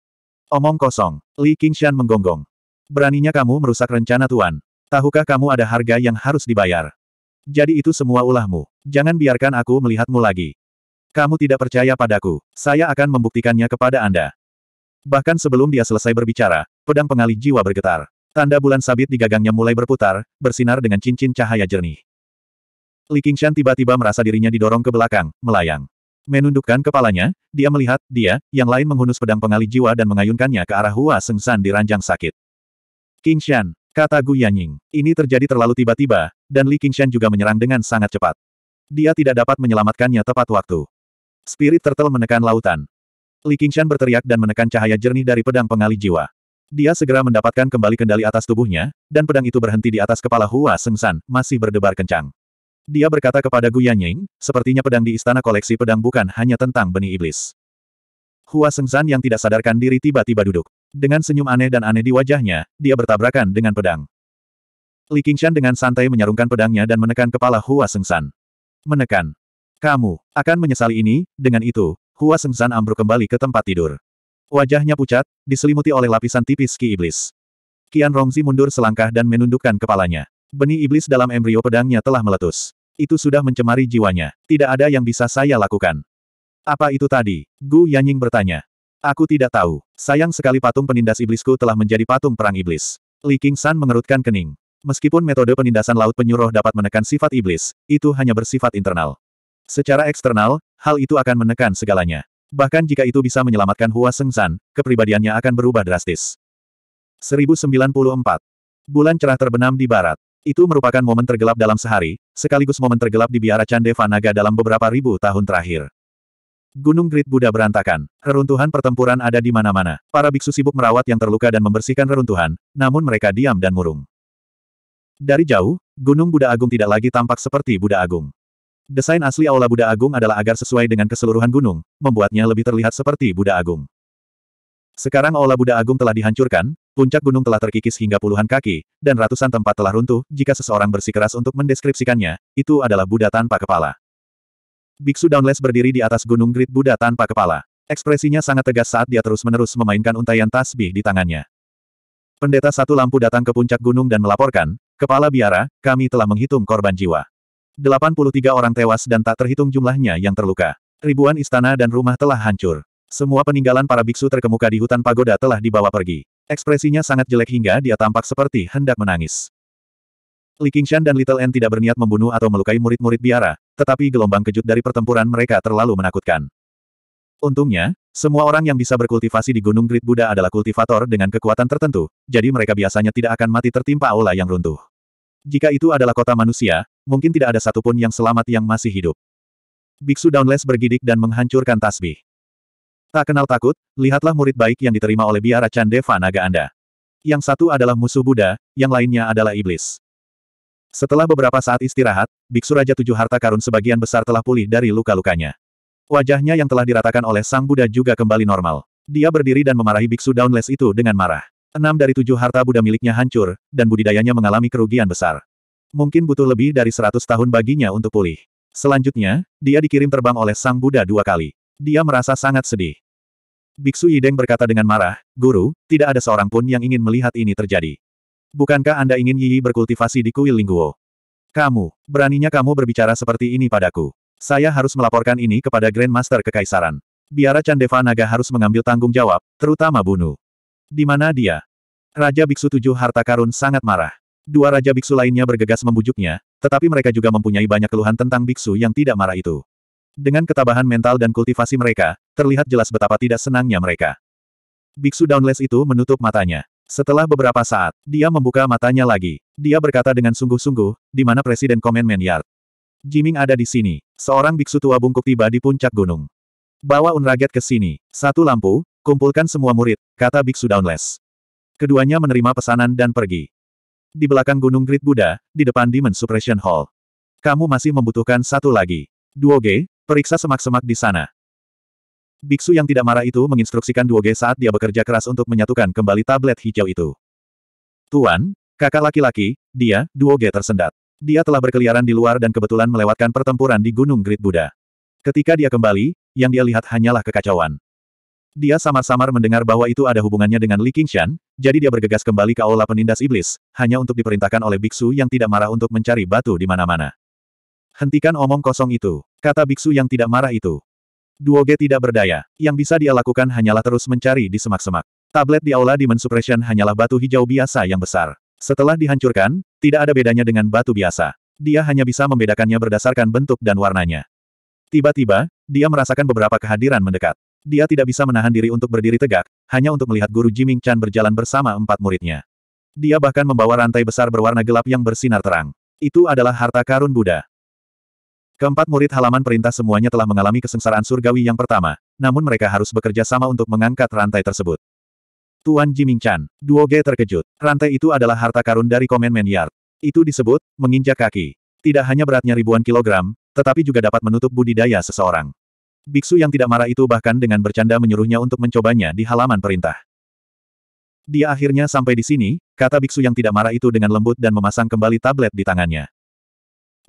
Omong kosong. Li Qingshan menggonggong. Beraninya kamu merusak rencana tuan. Tahukah kamu ada harga yang harus dibayar? Jadi itu semua ulahmu. Jangan biarkan aku melihatmu lagi. Kamu tidak percaya padaku. Saya akan membuktikannya kepada Anda. Bahkan sebelum dia selesai berbicara, pedang pengalih jiwa bergetar. Tanda bulan sabit di gagangnya mulai berputar, bersinar dengan cincin cahaya jernih. Li Qingshan tiba-tiba merasa dirinya didorong ke belakang, melayang. Menundukkan kepalanya, dia melihat, dia, yang lain menghunus pedang pengalih jiwa dan mengayunkannya ke arah Hua Sengsan di ranjang sakit. Qingshan, kata Gu Yanying, ini terjadi terlalu tiba-tiba, dan Li Qingshan juga menyerang dengan sangat cepat. Dia tidak dapat menyelamatkannya tepat waktu. Spirit Turtle menekan lautan. Li Qingshan berteriak dan menekan cahaya jernih dari pedang pengali jiwa. Dia segera mendapatkan kembali kendali atas tubuhnya, dan pedang itu berhenti di atas kepala Hua Sengsan, masih berdebar kencang. Dia berkata kepada Gu Yanying, sepertinya pedang di istana koleksi pedang bukan hanya tentang benih iblis. Hua Sengsan yang tidak sadarkan diri tiba-tiba duduk. Dengan senyum aneh dan aneh di wajahnya, dia bertabrakan dengan pedang. Li Qingshan dengan santai menyarungkan pedangnya dan menekan kepala Hua Sengsan. Menekan. Kamu, akan menyesali ini, dengan itu, Hua Sengsan ambruk kembali ke tempat tidur. Wajahnya pucat, diselimuti oleh lapisan tipis ki iblis. Kian Rongzi mundur selangkah dan menundukkan kepalanya. Benih iblis dalam embrio pedangnya telah meletus. Itu sudah mencemari jiwanya. Tidak ada yang bisa saya lakukan. Apa itu tadi? Gu Yanying bertanya. Aku tidak tahu. Sayang sekali patung penindas iblisku telah menjadi patung perang iblis. Li King mengerutkan kening. Meskipun metode penindasan laut penyuruh dapat menekan sifat iblis, itu hanya bersifat internal. Secara eksternal, hal itu akan menekan segalanya. Bahkan jika itu bisa menyelamatkan Hua Sengsan, kepribadiannya akan berubah drastis. 1094. Bulan cerah terbenam di barat. Itu merupakan momen tergelap dalam sehari, sekaligus momen tergelap di biara Candeva Naga dalam beberapa ribu tahun terakhir. Gunung Grit Buddha berantakan. Reruntuhan pertempuran ada di mana-mana. Para biksu sibuk merawat yang terluka dan membersihkan reruntuhan, namun mereka diam dan murung. Dari jauh, Gunung Buddha Agung tidak lagi tampak seperti Buddha Agung. Desain asli Aula Buddha Agung adalah agar sesuai dengan keseluruhan gunung, membuatnya lebih terlihat seperti Buddha Agung. Sekarang Aula Buddha Agung telah dihancurkan, puncak gunung telah terkikis hingga puluhan kaki, dan ratusan tempat telah runtuh, jika seseorang bersikeras untuk mendeskripsikannya, itu adalah Buddha tanpa kepala. Biksu Downless berdiri di atas gunung Grid Buddha tanpa kepala. Ekspresinya sangat tegas saat dia terus-menerus memainkan untayan tasbih di tangannya. Pendeta satu lampu datang ke puncak gunung dan melaporkan, Kepala biara, kami telah menghitung korban jiwa. 83 orang tewas dan tak terhitung jumlahnya yang terluka. Ribuan istana dan rumah telah hancur. Semua peninggalan para biksu terkemuka di hutan pagoda telah dibawa pergi. Ekspresinya sangat jelek hingga dia tampak seperti hendak menangis. Li Qingshan dan Little N tidak berniat membunuh atau melukai murid-murid biara, tetapi gelombang kejut dari pertempuran mereka terlalu menakutkan. Untungnya, semua orang yang bisa berkultivasi di Gunung Grid Buddha adalah kultivator dengan kekuatan tertentu, jadi mereka biasanya tidak akan mati tertimpa aula yang runtuh. Jika itu adalah kota manusia, mungkin tidak ada satupun yang selamat yang masih hidup. Biksu Downless bergidik dan menghancurkan tasbih. Tak kenal takut, lihatlah murid baik yang diterima oleh biara Chandeva naga Anda. Yang satu adalah musuh Buddha, yang lainnya adalah iblis. Setelah beberapa saat istirahat, Biksu Raja Tujuh Harta Karun sebagian besar telah pulih dari luka-lukanya. Wajahnya yang telah diratakan oleh Sang Buddha juga kembali normal. Dia berdiri dan memarahi Biksu Downless itu dengan marah. Enam dari tujuh harta Buddha miliknya hancur, dan budidayanya mengalami kerugian besar. Mungkin butuh lebih dari seratus tahun baginya untuk pulih. Selanjutnya, dia dikirim terbang oleh Sang Buddha dua kali. Dia merasa sangat sedih. Biksu Yideng berkata dengan marah, Guru, tidak ada seorang pun yang ingin melihat ini terjadi. Bukankah Anda ingin Yi berkultivasi di kuil Lingguo? Kamu, beraninya kamu berbicara seperti ini padaku. Saya harus melaporkan ini kepada Grandmaster Kekaisaran. Biara Chandeva Naga harus mengambil tanggung jawab, terutama bunuh. Di mana dia? Raja Biksu Tujuh Harta Karun sangat marah. Dua Raja Biksu lainnya bergegas membujuknya, tetapi mereka juga mempunyai banyak keluhan tentang Biksu yang tidak marah itu. Dengan ketabahan mental dan kultivasi mereka, terlihat jelas betapa tidak senangnya mereka. Biksu Downless itu menutup matanya. Setelah beberapa saat, dia membuka matanya lagi. Dia berkata dengan sungguh-sungguh, di mana Presiden Komen Menyard. Jiming ada di sini. Seorang biksu tua bungkuk tiba di puncak gunung. Bawa Unraget ke sini. Satu lampu, Kumpulkan semua murid, kata Biksu Downless. Keduanya menerima pesanan dan pergi. Di belakang Gunung Grid Buddha, di depan Demon Suppression Hall. Kamu masih membutuhkan satu lagi. Duo G, periksa semak-semak di sana. Biksu yang tidak marah itu menginstruksikan Duo G saat dia bekerja keras untuk menyatukan kembali tablet hijau itu. Tuan, kakak laki-laki, dia, Duo G tersendat. Dia telah berkeliaran di luar dan kebetulan melewatkan pertempuran di Gunung Grid Buddha. Ketika dia kembali, yang dia lihat hanyalah kekacauan. Dia samar-samar mendengar bahwa itu ada hubungannya dengan Li Qingshan, jadi dia bergegas kembali ke aula penindas iblis, hanya untuk diperintahkan oleh biksu yang tidak marah untuk mencari batu di mana-mana. Hentikan omong kosong itu, kata biksu yang tidak marah itu. Duoge tidak berdaya, yang bisa dia lakukan hanyalah terus mencari di semak-semak. Tablet di aula Demon Suppression hanyalah batu hijau biasa yang besar. Setelah dihancurkan, tidak ada bedanya dengan batu biasa. Dia hanya bisa membedakannya berdasarkan bentuk dan warnanya. Tiba-tiba, dia merasakan beberapa kehadiran mendekat. Dia tidak bisa menahan diri untuk berdiri tegak, hanya untuk melihat guru Jiming Chan berjalan bersama empat muridnya. Dia bahkan membawa rantai besar berwarna gelap yang bersinar terang. Itu adalah harta karun Buddha. Keempat murid halaman perintah semuanya telah mengalami kesengsaraan surgawi yang pertama, namun mereka harus bekerja sama untuk mengangkat rantai tersebut. Tuan Jiming Chan, Duo Ge terkejut. Rantai itu adalah harta karun dari Men Yard. Itu disebut, menginjak kaki. Tidak hanya beratnya ribuan kilogram, tetapi juga dapat menutup budidaya seseorang. Biksu yang tidak marah itu bahkan dengan bercanda menyuruhnya untuk mencobanya di halaman perintah. Dia akhirnya sampai di sini, kata biksu yang tidak marah itu dengan lembut dan memasang kembali tablet di tangannya.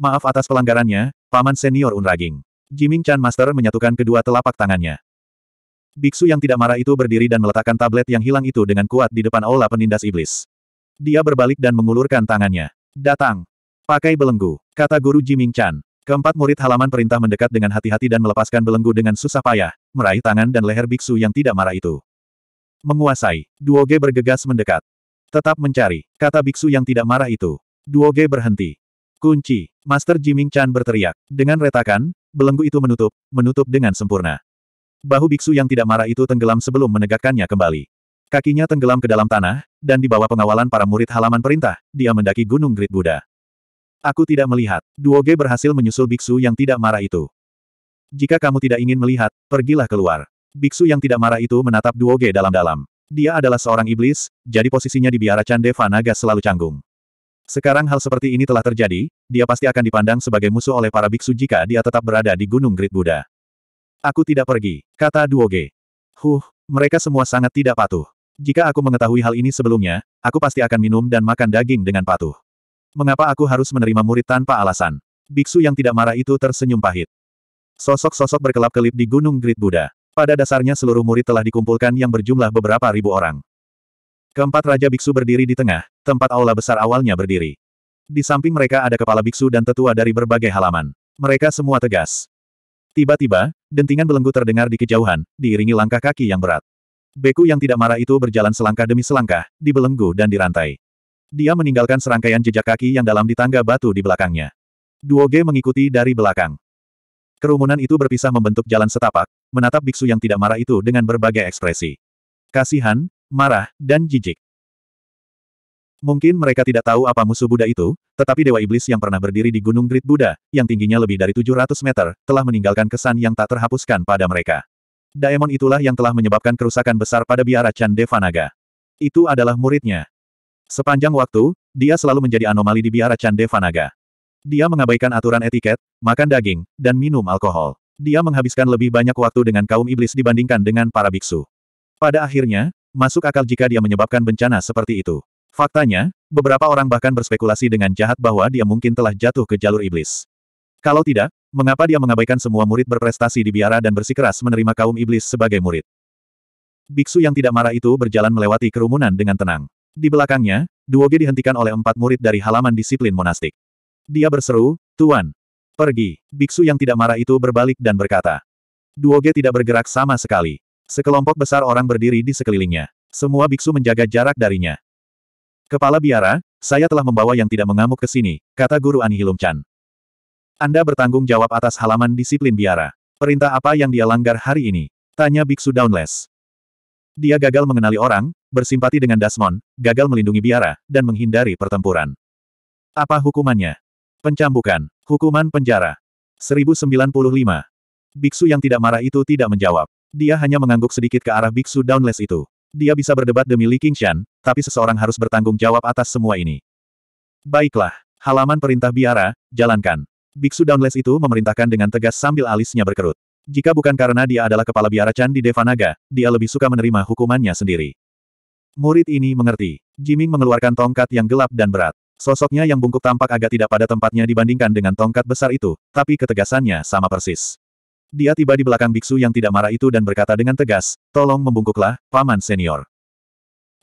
Maaf atas pelanggarannya, Paman Senior Unraging. Jiming Chan Master menyatukan kedua telapak tangannya. Biksu yang tidak marah itu berdiri dan meletakkan tablet yang hilang itu dengan kuat di depan aula penindas iblis. Dia berbalik dan mengulurkan tangannya. Datang. Pakai belenggu, kata guru Jiming Chan. Keempat murid halaman perintah mendekat dengan hati-hati dan melepaskan belenggu dengan susah payah, meraih tangan dan leher biksu yang tidak marah itu. Menguasai, Duoge bergegas mendekat. Tetap mencari, kata biksu yang tidak marah itu. Duoge berhenti. Kunci, Master Jiming Chan berteriak. Dengan retakan, belenggu itu menutup, menutup dengan sempurna. Bahu biksu yang tidak marah itu tenggelam sebelum menegakkannya kembali. Kakinya tenggelam ke dalam tanah, dan di bawah pengawalan para murid halaman perintah, dia mendaki Gunung Great Buddha. Aku tidak melihat. Duo Duoge berhasil menyusul biksu yang tidak marah itu. Jika kamu tidak ingin melihat, pergilah keluar. Biksu yang tidak marah itu menatap Duo Duoge dalam-dalam. Dia adalah seorang iblis, jadi posisinya di biara Candeva Naga selalu canggung. Sekarang hal seperti ini telah terjadi, dia pasti akan dipandang sebagai musuh oleh para biksu jika dia tetap berada di Gunung Grid Buddha. Aku tidak pergi, kata Duo Duoge. Huh, mereka semua sangat tidak patuh. Jika aku mengetahui hal ini sebelumnya, aku pasti akan minum dan makan daging dengan patuh. Mengapa aku harus menerima murid tanpa alasan? Biksu yang tidak marah itu tersenyum pahit. Sosok-sosok berkelap-kelip di Gunung Grid Buddha. Pada dasarnya seluruh murid telah dikumpulkan yang berjumlah beberapa ribu orang. Keempat Raja Biksu berdiri di tengah, tempat aula besar awalnya berdiri. Di samping mereka ada kepala biksu dan tetua dari berbagai halaman. Mereka semua tegas. Tiba-tiba, dentingan belenggu terdengar di kejauhan, diiringi langkah kaki yang berat. Beku yang tidak marah itu berjalan selangkah demi selangkah, dibelenggu dan dirantai. Dia meninggalkan serangkaian jejak kaki yang dalam di tangga batu di belakangnya. Duo G mengikuti dari belakang. Kerumunan itu berpisah membentuk jalan setapak, menatap biksu yang tidak marah itu dengan berbagai ekspresi. Kasihan, marah, dan jijik. Mungkin mereka tidak tahu apa musuh Buddha itu, tetapi Dewa Iblis yang pernah berdiri di Gunung Grid Buddha, yang tingginya lebih dari 700 meter, telah meninggalkan kesan yang tak terhapuskan pada mereka. Daemon itulah yang telah menyebabkan kerusakan besar pada biara Chan Devanaga. Itu adalah muridnya. Sepanjang waktu, dia selalu menjadi anomali di biara Cande Vanaga. Dia mengabaikan aturan etiket, makan daging, dan minum alkohol. Dia menghabiskan lebih banyak waktu dengan kaum iblis dibandingkan dengan para biksu. Pada akhirnya, masuk akal jika dia menyebabkan bencana seperti itu. Faktanya, beberapa orang bahkan berspekulasi dengan jahat bahwa dia mungkin telah jatuh ke jalur iblis. Kalau tidak, mengapa dia mengabaikan semua murid berprestasi di biara dan bersikeras menerima kaum iblis sebagai murid? Biksu yang tidak marah itu berjalan melewati kerumunan dengan tenang. Di belakangnya, Duoge dihentikan oleh empat murid dari halaman disiplin monastik. Dia berseru, Tuan, pergi. Biksu yang tidak marah itu berbalik dan berkata. Duoge tidak bergerak sama sekali. Sekelompok besar orang berdiri di sekelilingnya. Semua biksu menjaga jarak darinya. Kepala biara, saya telah membawa yang tidak mengamuk ke sini, kata Guru Anihilum Chan. Anda bertanggung jawab atas halaman disiplin biara. Perintah apa yang dia langgar hari ini? Tanya biksu Downless. Dia gagal mengenali orang, bersimpati dengan Dasmon, gagal melindungi biara, dan menghindari pertempuran. Apa hukumannya? Pencambukan. Hukuman penjara. 1095. Biksu yang tidak marah itu tidak menjawab. Dia hanya mengangguk sedikit ke arah biksu downless itu. Dia bisa berdebat demi Li Qingshan, tapi seseorang harus bertanggung jawab atas semua ini. Baiklah, halaman perintah biara, jalankan. Biksu downless itu memerintahkan dengan tegas sambil alisnya berkerut. Jika bukan karena dia adalah kepala biara Chan di Devanaga, dia lebih suka menerima hukumannya sendiri. Murid ini mengerti. Jiming mengeluarkan tongkat yang gelap dan berat. Sosoknya yang bungkuk tampak agak tidak pada tempatnya dibandingkan dengan tongkat besar itu, tapi ketegasannya sama persis. Dia tiba di belakang biksu yang tidak marah itu dan berkata dengan tegas, tolong membungkuklah, paman senior.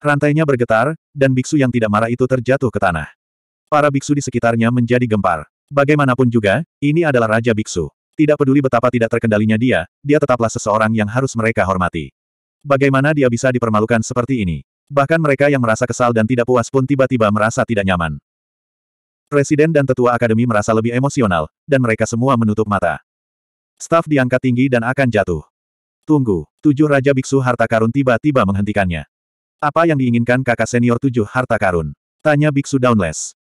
Rantainya bergetar, dan biksu yang tidak marah itu terjatuh ke tanah. Para biksu di sekitarnya menjadi gempar. Bagaimanapun juga, ini adalah Raja Biksu. Tidak peduli betapa tidak terkendalinya dia, dia tetaplah seseorang yang harus mereka hormati. Bagaimana dia bisa dipermalukan seperti ini? Bahkan mereka yang merasa kesal dan tidak puas pun tiba-tiba merasa tidak nyaman. Presiden dan tetua akademi merasa lebih emosional, dan mereka semua menutup mata. Staf diangkat tinggi dan akan jatuh. Tunggu, tujuh Raja Biksu Harta Karun tiba-tiba menghentikannya. Apa yang diinginkan kakak senior tujuh Harta Karun? Tanya Biksu Downless.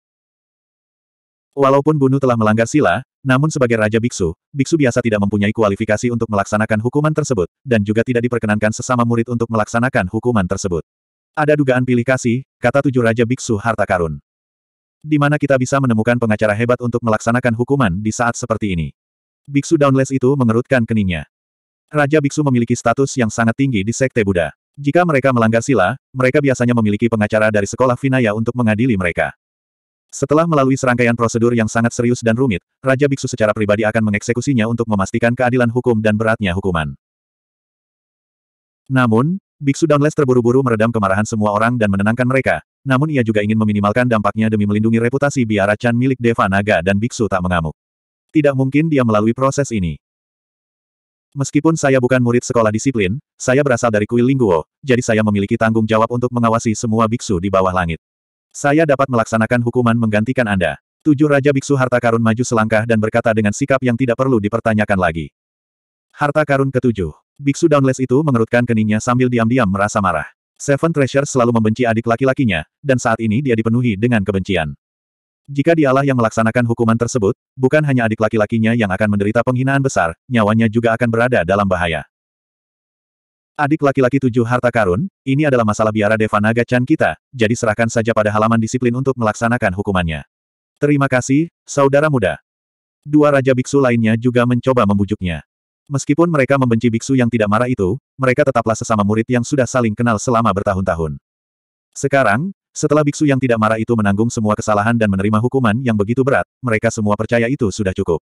Walaupun bunuh telah melanggar sila, namun sebagai Raja Biksu, Biksu biasa tidak mempunyai kualifikasi untuk melaksanakan hukuman tersebut, dan juga tidak diperkenankan sesama murid untuk melaksanakan hukuman tersebut. Ada dugaan pilih kasih, kata tujuh Raja Biksu Harta Karun. Di mana kita bisa menemukan pengacara hebat untuk melaksanakan hukuman di saat seperti ini. Biksu Downless itu mengerutkan keningnya. Raja Biksu memiliki status yang sangat tinggi di Sekte Buddha. Jika mereka melanggar sila, mereka biasanya memiliki pengacara dari sekolah Vinaya untuk mengadili mereka. Setelah melalui serangkaian prosedur yang sangat serius dan rumit, Raja Biksu secara pribadi akan mengeksekusinya untuk memastikan keadilan hukum dan beratnya hukuman. Namun, Biksu Downless terburu-buru meredam kemarahan semua orang dan menenangkan mereka, namun ia juga ingin meminimalkan dampaknya demi melindungi reputasi biara Chan milik Deva Naga dan Biksu tak mengamuk. Tidak mungkin dia melalui proses ini. Meskipun saya bukan murid sekolah disiplin, saya berasal dari kuil Lingguo, jadi saya memiliki tanggung jawab untuk mengawasi semua biksu di bawah langit. Saya dapat melaksanakan hukuman menggantikan Anda. Tujuh Raja Biksu Harta Karun maju selangkah dan berkata dengan sikap yang tidak perlu dipertanyakan lagi. Harta Karun ketujuh. Biksu Downless itu mengerutkan keningnya sambil diam-diam merasa marah. Seven treasures selalu membenci adik laki-lakinya, dan saat ini dia dipenuhi dengan kebencian. Jika dialah yang melaksanakan hukuman tersebut, bukan hanya adik laki-lakinya yang akan menderita penghinaan besar, nyawanya juga akan berada dalam bahaya. Adik laki-laki tujuh harta karun, ini adalah masalah biara Deva Naga Chan kita, jadi serahkan saja pada halaman disiplin untuk melaksanakan hukumannya. Terima kasih, saudara muda. Dua raja biksu lainnya juga mencoba membujuknya. Meskipun mereka membenci biksu yang tidak marah itu, mereka tetaplah sesama murid yang sudah saling kenal selama bertahun-tahun. Sekarang, setelah biksu yang tidak marah itu menanggung semua kesalahan dan menerima hukuman yang begitu berat, mereka semua percaya itu sudah cukup.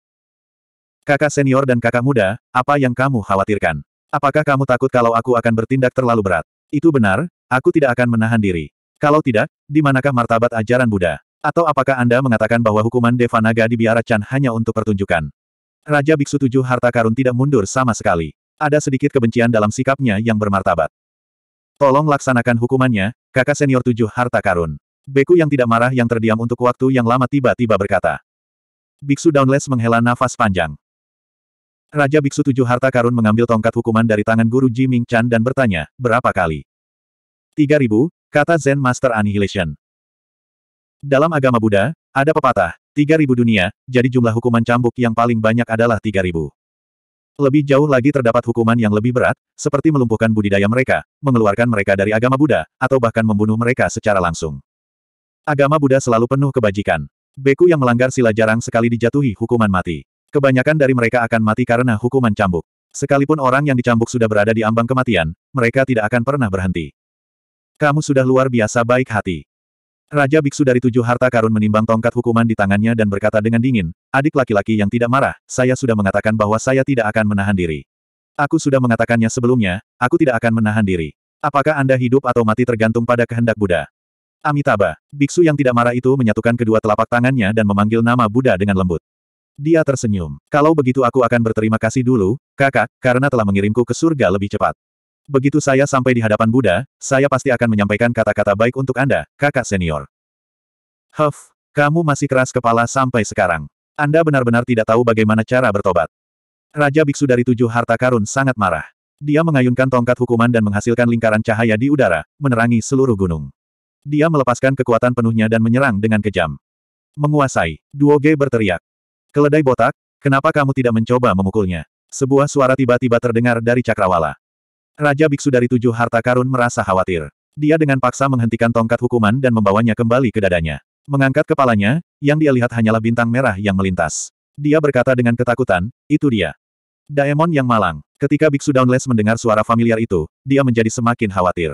Kakak senior dan kakak muda, apa yang kamu khawatirkan? Apakah kamu takut kalau aku akan bertindak terlalu berat? Itu benar, aku tidak akan menahan diri. Kalau tidak, di manakah martabat ajaran Buddha? Atau apakah Anda mengatakan bahwa hukuman Devanaga di Biara Chan hanya untuk pertunjukan? Raja Biksu Tujuh Harta Karun tidak mundur sama sekali. Ada sedikit kebencian dalam sikapnya yang bermartabat. Tolong laksanakan hukumannya, kakak senior Tujuh Harta Karun. Beku yang tidak marah yang terdiam untuk waktu yang lama tiba-tiba berkata. Biksu Downless menghela nafas panjang. Raja Biksu Tujuh Harta Karun mengambil tongkat hukuman dari tangan guru Ji Ming Chan dan bertanya, berapa kali? 3000, kata Zen Master Annihilation. Dalam agama Buddha, ada pepatah, 3000 dunia, jadi jumlah hukuman cambuk yang paling banyak adalah 3000. Lebih jauh lagi terdapat hukuman yang lebih berat, seperti melumpuhkan budidaya mereka, mengeluarkan mereka dari agama Buddha, atau bahkan membunuh mereka secara langsung. Agama Buddha selalu penuh kebajikan. Beku yang melanggar sila jarang sekali dijatuhi hukuman mati. Kebanyakan dari mereka akan mati karena hukuman cambuk. Sekalipun orang yang dicambuk sudah berada di ambang kematian, mereka tidak akan pernah berhenti. Kamu sudah luar biasa baik hati. Raja Biksu dari tujuh harta karun menimbang tongkat hukuman di tangannya dan berkata dengan dingin, adik laki-laki yang tidak marah, saya sudah mengatakan bahwa saya tidak akan menahan diri. Aku sudah mengatakannya sebelumnya, aku tidak akan menahan diri. Apakah Anda hidup atau mati tergantung pada kehendak Buddha? Amitabha, biksu yang tidak marah itu menyatukan kedua telapak tangannya dan memanggil nama Buddha dengan lembut. Dia tersenyum. Kalau begitu aku akan berterima kasih dulu, kakak, karena telah mengirimku ke surga lebih cepat. Begitu saya sampai di hadapan Buddha, saya pasti akan menyampaikan kata-kata baik untuk Anda, kakak senior. Huff, kamu masih keras kepala sampai sekarang. Anda benar-benar tidak tahu bagaimana cara bertobat. Raja Biksu dari tujuh harta karun sangat marah. Dia mengayunkan tongkat hukuman dan menghasilkan lingkaran cahaya di udara, menerangi seluruh gunung. Dia melepaskan kekuatan penuhnya dan menyerang dengan kejam. Menguasai, Duo G berteriak. Keledai botak, kenapa kamu tidak mencoba memukulnya? Sebuah suara tiba-tiba terdengar dari cakrawala. Raja Biksu dari tujuh harta karun merasa khawatir. Dia dengan paksa menghentikan tongkat hukuman dan membawanya kembali ke dadanya. Mengangkat kepalanya, yang dia lihat hanyalah bintang merah yang melintas. Dia berkata dengan ketakutan, itu dia. Daemon yang malang. Ketika Biksu Downless mendengar suara familiar itu, dia menjadi semakin khawatir.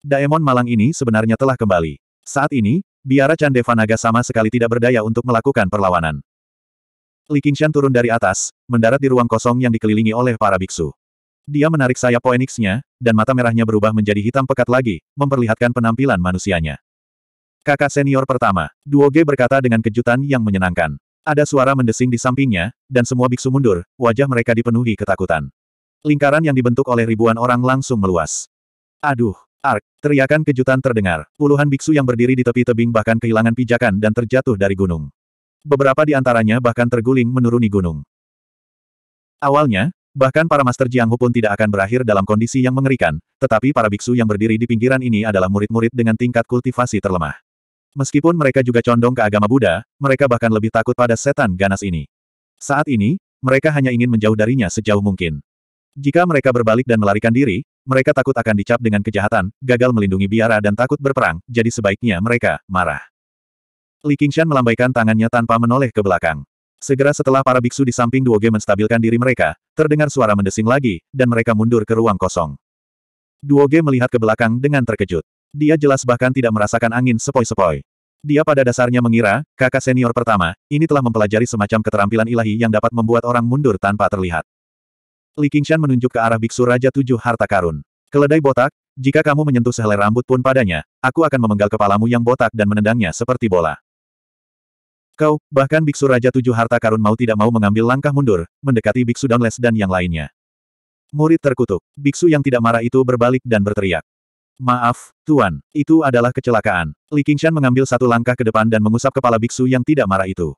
Daemon malang ini sebenarnya telah kembali. Saat ini, biara Candevanaga sama sekali tidak berdaya untuk melakukan perlawanan. Li Qingshan turun dari atas, mendarat di ruang kosong yang dikelilingi oleh para biksu. Dia menarik sayap poeniksnya, dan mata merahnya berubah menjadi hitam pekat lagi, memperlihatkan penampilan manusianya. Kakak senior pertama, Duo G berkata dengan kejutan yang menyenangkan. Ada suara mendesing di sampingnya, dan semua biksu mundur, wajah mereka dipenuhi ketakutan. Lingkaran yang dibentuk oleh ribuan orang langsung meluas. Aduh, Ark, teriakan kejutan terdengar. Puluhan biksu yang berdiri di tepi tebing bahkan kehilangan pijakan dan terjatuh dari gunung. Beberapa di antaranya bahkan terguling menuruni gunung. Awalnya, Bahkan para Master Jiang Hu pun tidak akan berakhir dalam kondisi yang mengerikan, tetapi para biksu yang berdiri di pinggiran ini adalah murid-murid dengan tingkat kultivasi terlemah. Meskipun mereka juga condong ke agama Buddha, mereka bahkan lebih takut pada setan ganas ini. Saat ini, mereka hanya ingin menjauh darinya sejauh mungkin. Jika mereka berbalik dan melarikan diri, mereka takut akan dicap dengan kejahatan, gagal melindungi biara dan takut berperang, jadi sebaiknya mereka marah. Li Qingshan melambaikan tangannya tanpa menoleh ke belakang. Segera setelah para biksu di samping Duoge menstabilkan diri mereka, terdengar suara mendesing lagi, dan mereka mundur ke ruang kosong. Duoge melihat ke belakang dengan terkejut. Dia jelas bahkan tidak merasakan angin sepoi-sepoi. Dia pada dasarnya mengira, kakak senior pertama, ini telah mempelajari semacam keterampilan ilahi yang dapat membuat orang mundur tanpa terlihat. Li Qingshan menunjuk ke arah biksu Raja Tujuh Harta Karun. Keledai botak, jika kamu menyentuh sehelai rambut pun padanya, aku akan memenggal kepalamu yang botak dan menendangnya seperti bola. Kau, bahkan Biksu Raja Tujuh Harta Karun mau tidak mau mengambil langkah mundur, mendekati Biksu Downless dan yang lainnya. Murid terkutuk, Biksu yang tidak marah itu berbalik dan berteriak. Maaf, Tuan, itu adalah kecelakaan. Li Qingshan mengambil satu langkah ke depan dan mengusap kepala Biksu yang tidak marah itu.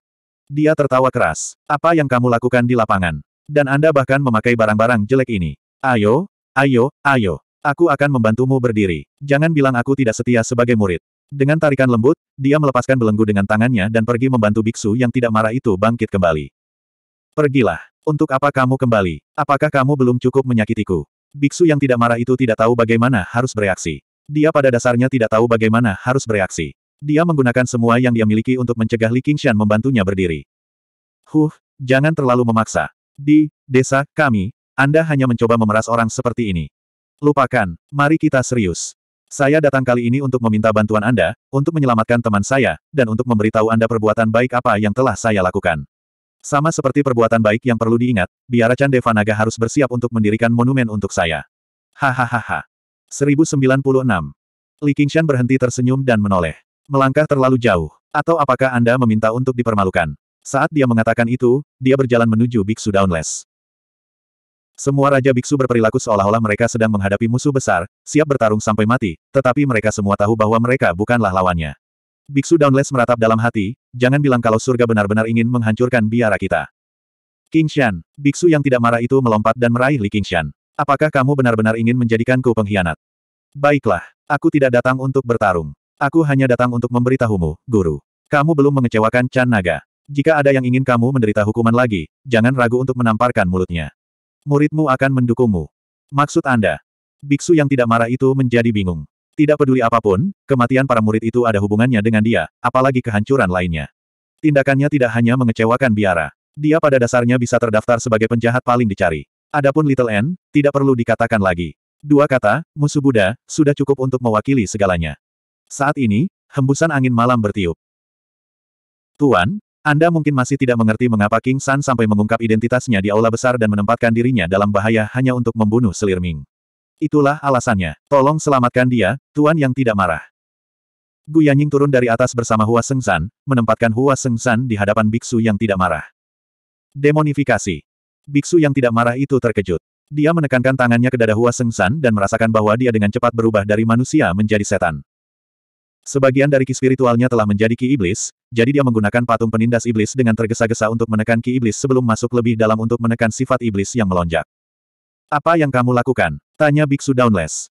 Dia tertawa keras. Apa yang kamu lakukan di lapangan? Dan Anda bahkan memakai barang-barang jelek ini. Ayo, ayo, ayo. Aku akan membantumu berdiri. Jangan bilang aku tidak setia sebagai murid. Dengan tarikan lembut, dia melepaskan belenggu dengan tangannya dan pergi membantu biksu yang tidak marah itu bangkit kembali. Pergilah. Untuk apa kamu kembali? Apakah kamu belum cukup menyakitiku? Biksu yang tidak marah itu tidak tahu bagaimana harus bereaksi. Dia pada dasarnya tidak tahu bagaimana harus bereaksi. Dia menggunakan semua yang dia miliki untuk mencegah Li Qingshan membantunya berdiri. Huh, jangan terlalu memaksa. Di desa kami, Anda hanya mencoba memeras orang seperti ini. Lupakan, mari kita serius. Saya datang kali ini untuk meminta bantuan Anda, untuk menyelamatkan teman saya, dan untuk memberitahu Anda perbuatan baik apa yang telah saya lakukan. Sama seperti perbuatan baik yang perlu diingat, biara Devanaga harus bersiap untuk mendirikan monumen untuk saya. Hahaha. 1096. Li Qingshan berhenti tersenyum dan menoleh. Melangkah terlalu jauh. Atau apakah Anda meminta untuk dipermalukan? Saat dia mengatakan itu, dia berjalan menuju Biksu Downless. Semua Raja Biksu berperilaku seolah-olah mereka sedang menghadapi musuh besar, siap bertarung sampai mati, tetapi mereka semua tahu bahwa mereka bukanlah lawannya. Biksu Downless meratap dalam hati, jangan bilang kalau surga benar-benar ingin menghancurkan biara kita. King Shan, Biksu yang tidak marah itu melompat dan meraih Li King Shan. Apakah kamu benar-benar ingin menjadikanku pengkhianat? Baiklah, aku tidak datang untuk bertarung. Aku hanya datang untuk memberitahumu, guru. Kamu belum mengecewakan Chan Naga. Jika ada yang ingin kamu menderita hukuman lagi, jangan ragu untuk menamparkan mulutnya. Muridmu akan mendukungmu. Maksud Anda? Biksu yang tidak marah itu menjadi bingung. Tidak peduli apapun, kematian para murid itu ada hubungannya dengan dia, apalagi kehancuran lainnya. Tindakannya tidak hanya mengecewakan biara. Dia pada dasarnya bisa terdaftar sebagai penjahat paling dicari. Adapun Little N, tidak perlu dikatakan lagi. Dua kata, musuh Buddha, sudah cukup untuk mewakili segalanya. Saat ini, hembusan angin malam bertiup. Tuan, anda mungkin masih tidak mengerti mengapa King San sampai mengungkap identitasnya di aula besar dan menempatkan dirinya dalam bahaya hanya untuk membunuh selir Ming. Itulah alasannya. Tolong selamatkan dia, Tuan yang tidak marah. Gu Yanying turun dari atas bersama Hua Seng San, menempatkan Hua Seng San di hadapan biksu yang tidak marah. Demonifikasi. Biksu yang tidak marah itu terkejut. Dia menekankan tangannya ke dada Hua Seng San dan merasakan bahwa dia dengan cepat berubah dari manusia menjadi setan. Sebagian dari ki spiritualnya telah menjadi ki iblis, jadi dia menggunakan patung penindas iblis dengan tergesa-gesa untuk menekan ki iblis sebelum masuk lebih dalam untuk menekan sifat iblis yang melonjak. Apa yang kamu lakukan? Tanya Biksu Downless.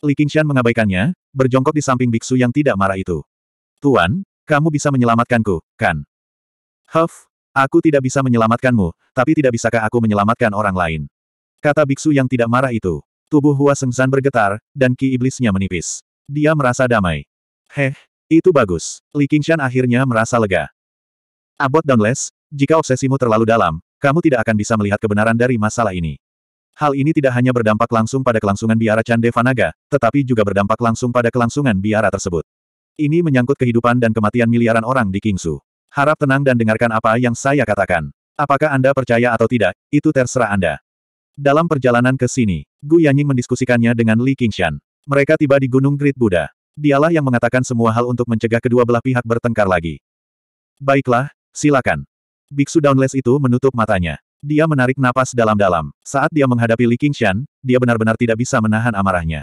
Li Qingshan mengabaikannya, berjongkok di samping Biksu yang tidak marah itu. Tuan, kamu bisa menyelamatkanku, kan? Huff, aku tidak bisa menyelamatkanmu, tapi tidak bisakah aku menyelamatkan orang lain? Kata Biksu yang tidak marah itu. Tubuh Hua Sengzan bergetar, dan ki iblisnya menipis. Dia merasa damai. Heh, itu bagus. Li Qingshan akhirnya merasa lega. Abot Downless, jika obsesimu terlalu dalam, kamu tidak akan bisa melihat kebenaran dari masalah ini. Hal ini tidak hanya berdampak langsung pada kelangsungan biara Cande Vanaga, tetapi juga berdampak langsung pada kelangsungan biara tersebut. Ini menyangkut kehidupan dan kematian miliaran orang di Kingsu. Harap tenang dan dengarkan apa yang saya katakan. Apakah Anda percaya atau tidak, itu terserah Anda. Dalam perjalanan ke sini, Gu Yanying mendiskusikannya dengan Li Qingshan. Mereka tiba di Gunung Great Buddha. Dialah yang mengatakan semua hal untuk mencegah kedua belah pihak bertengkar lagi. Baiklah, silakan. Biksu Downless itu menutup matanya. Dia menarik napas dalam-dalam. Saat dia menghadapi Li Qingshan, dia benar-benar tidak bisa menahan amarahnya.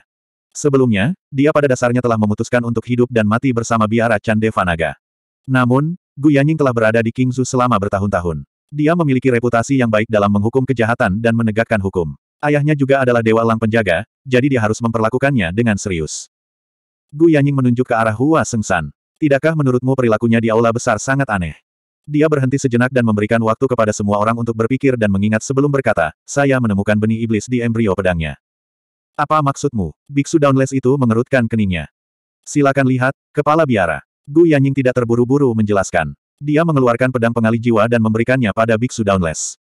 Sebelumnya, dia pada dasarnya telah memutuskan untuk hidup dan mati bersama biara Chan Devanaga. Namun, Gu Yanying telah berada di Qingzu selama bertahun-tahun. Dia memiliki reputasi yang baik dalam menghukum kejahatan dan menegakkan hukum. Ayahnya juga adalah Dewa Lang Penjaga, jadi dia harus memperlakukannya dengan serius. Gu Yanying menunjuk ke arah Hua Sengsan. Tidakkah menurutmu perilakunya di aula besar sangat aneh? Dia berhenti sejenak dan memberikan waktu kepada semua orang untuk berpikir dan mengingat sebelum berkata, saya menemukan benih iblis di embrio pedangnya. Apa maksudmu? Biksu Downless itu mengerutkan keningnya. Silakan lihat, kepala biara. Gu Yanying tidak terburu-buru menjelaskan. Dia mengeluarkan pedang pengali jiwa dan memberikannya pada Biksu Downless.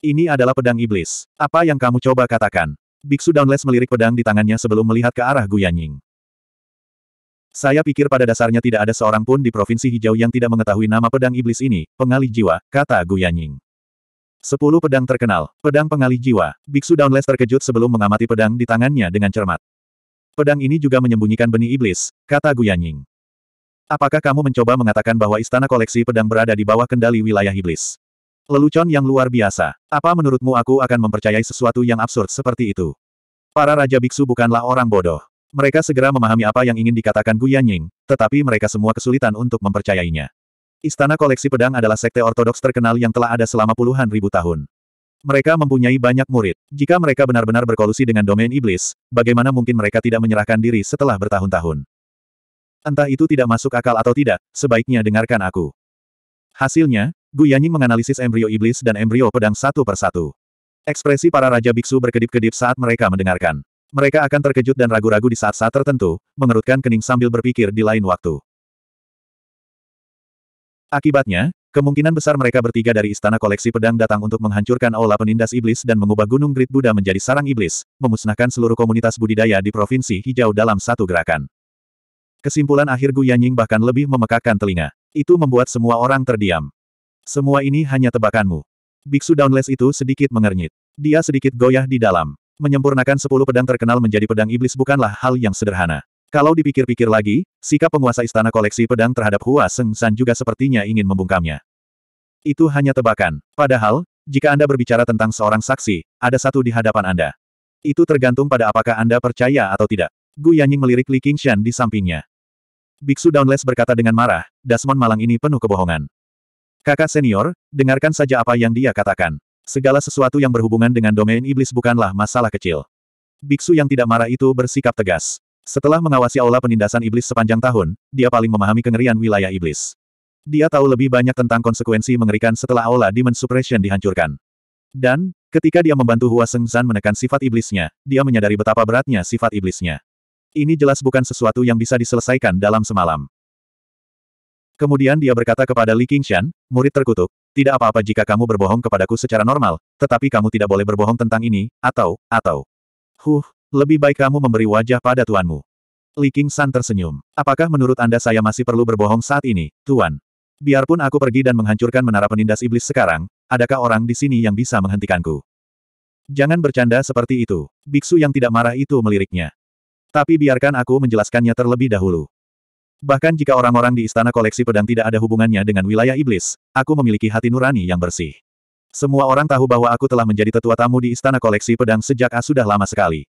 Ini adalah pedang iblis. Apa yang kamu coba katakan? Biksu Downless melirik pedang di tangannya sebelum melihat ke arah Gu Yanying. Saya pikir pada dasarnya tidak ada seorang pun di Provinsi Hijau yang tidak mengetahui nama pedang iblis ini, pengalih jiwa, kata Guyanying. Sepuluh pedang terkenal, pedang pengalih jiwa, Biksu Downless terkejut sebelum mengamati pedang di tangannya dengan cermat. Pedang ini juga menyembunyikan benih iblis, kata Guyanying. Apakah kamu mencoba mengatakan bahwa istana koleksi pedang berada di bawah kendali wilayah iblis? Lelucon yang luar biasa. Apa menurutmu aku akan mempercayai sesuatu yang absurd seperti itu? Para Raja Biksu bukanlah orang bodoh. Mereka segera memahami apa yang ingin dikatakan Gu Yanying, tetapi mereka semua kesulitan untuk mempercayainya. Istana Koleksi Pedang adalah sekte ortodoks terkenal yang telah ada selama puluhan ribu tahun. Mereka mempunyai banyak murid. Jika mereka benar-benar berkolusi dengan domain iblis, bagaimana mungkin mereka tidak menyerahkan diri setelah bertahun-tahun? Entah itu tidak masuk akal atau tidak, sebaiknya dengarkan aku. Hasilnya, Gu Yanying menganalisis embrio iblis dan embrio pedang satu persatu. Ekspresi para raja biksu berkedip-kedip saat mereka mendengarkan. Mereka akan terkejut dan ragu-ragu di saat-saat tertentu, mengerutkan kening sambil berpikir di lain waktu. Akibatnya, kemungkinan besar mereka bertiga dari istana koleksi pedang datang untuk menghancurkan aula penindas iblis dan mengubah Gunung Grid Buddha menjadi sarang iblis, memusnahkan seluruh komunitas budidaya di Provinsi Hijau dalam satu gerakan. Kesimpulan akhir Gu Yanying bahkan lebih memekakkan telinga. Itu membuat semua orang terdiam. Semua ini hanya tebakanmu. Biksu Downless itu sedikit mengernyit. Dia sedikit goyah di dalam. Menyempurnakan sepuluh pedang terkenal menjadi pedang iblis bukanlah hal yang sederhana. Kalau dipikir-pikir lagi, sikap penguasa istana koleksi pedang terhadap Hua Seng San juga sepertinya ingin membungkamnya. Itu hanya tebakan. Padahal, jika Anda berbicara tentang seorang saksi, ada satu di hadapan Anda. Itu tergantung pada apakah Anda percaya atau tidak. Gu Yanying melirik Li Qingshan di sampingnya. Biksu Downless berkata dengan marah, Dasmon malang ini penuh kebohongan. Kakak senior, dengarkan saja apa yang dia katakan. Segala sesuatu yang berhubungan dengan domain iblis bukanlah masalah kecil. Biksu yang tidak marah itu bersikap tegas. Setelah mengawasi aula penindasan iblis sepanjang tahun, dia paling memahami kengerian wilayah iblis. Dia tahu lebih banyak tentang konsekuensi mengerikan setelah aula Demon Suppression dihancurkan. Dan, ketika dia membantu Hua Seng Zan menekan sifat iblisnya, dia menyadari betapa beratnya sifat iblisnya. Ini jelas bukan sesuatu yang bisa diselesaikan dalam semalam. Kemudian dia berkata kepada Li Qingshan, murid terkutuk, tidak apa-apa jika kamu berbohong kepadaku secara normal, tetapi kamu tidak boleh berbohong tentang ini, atau, atau. Huh, lebih baik kamu memberi wajah pada tuanmu. Li King San tersenyum. Apakah menurut Anda saya masih perlu berbohong saat ini, Tuan? Biarpun aku pergi dan menghancurkan menara penindas iblis sekarang, adakah orang di sini yang bisa menghentikanku? Jangan bercanda seperti itu. Biksu yang tidak marah itu meliriknya. Tapi biarkan aku menjelaskannya terlebih dahulu. Bahkan jika orang-orang di istana koleksi pedang tidak ada hubungannya dengan wilayah iblis, aku memiliki hati nurani yang bersih. Semua orang tahu bahwa aku telah menjadi tetua tamu di istana koleksi pedang sejak A ah, sudah lama sekali.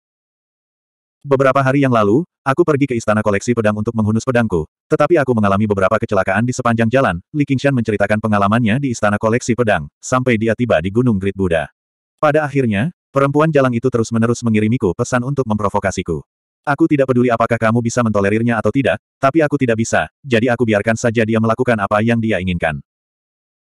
Beberapa hari yang lalu, aku pergi ke istana koleksi pedang untuk menghunus pedangku, tetapi aku mengalami beberapa kecelakaan di sepanjang jalan. Li Qingshan menceritakan pengalamannya di istana koleksi pedang, sampai dia tiba di Gunung Grid Buddha. Pada akhirnya, perempuan jalan itu terus-menerus mengirimiku pesan untuk memprovokasiku. Aku tidak peduli apakah kamu bisa mentolerirnya atau tidak, tapi aku tidak bisa, jadi aku biarkan saja dia melakukan apa yang dia inginkan.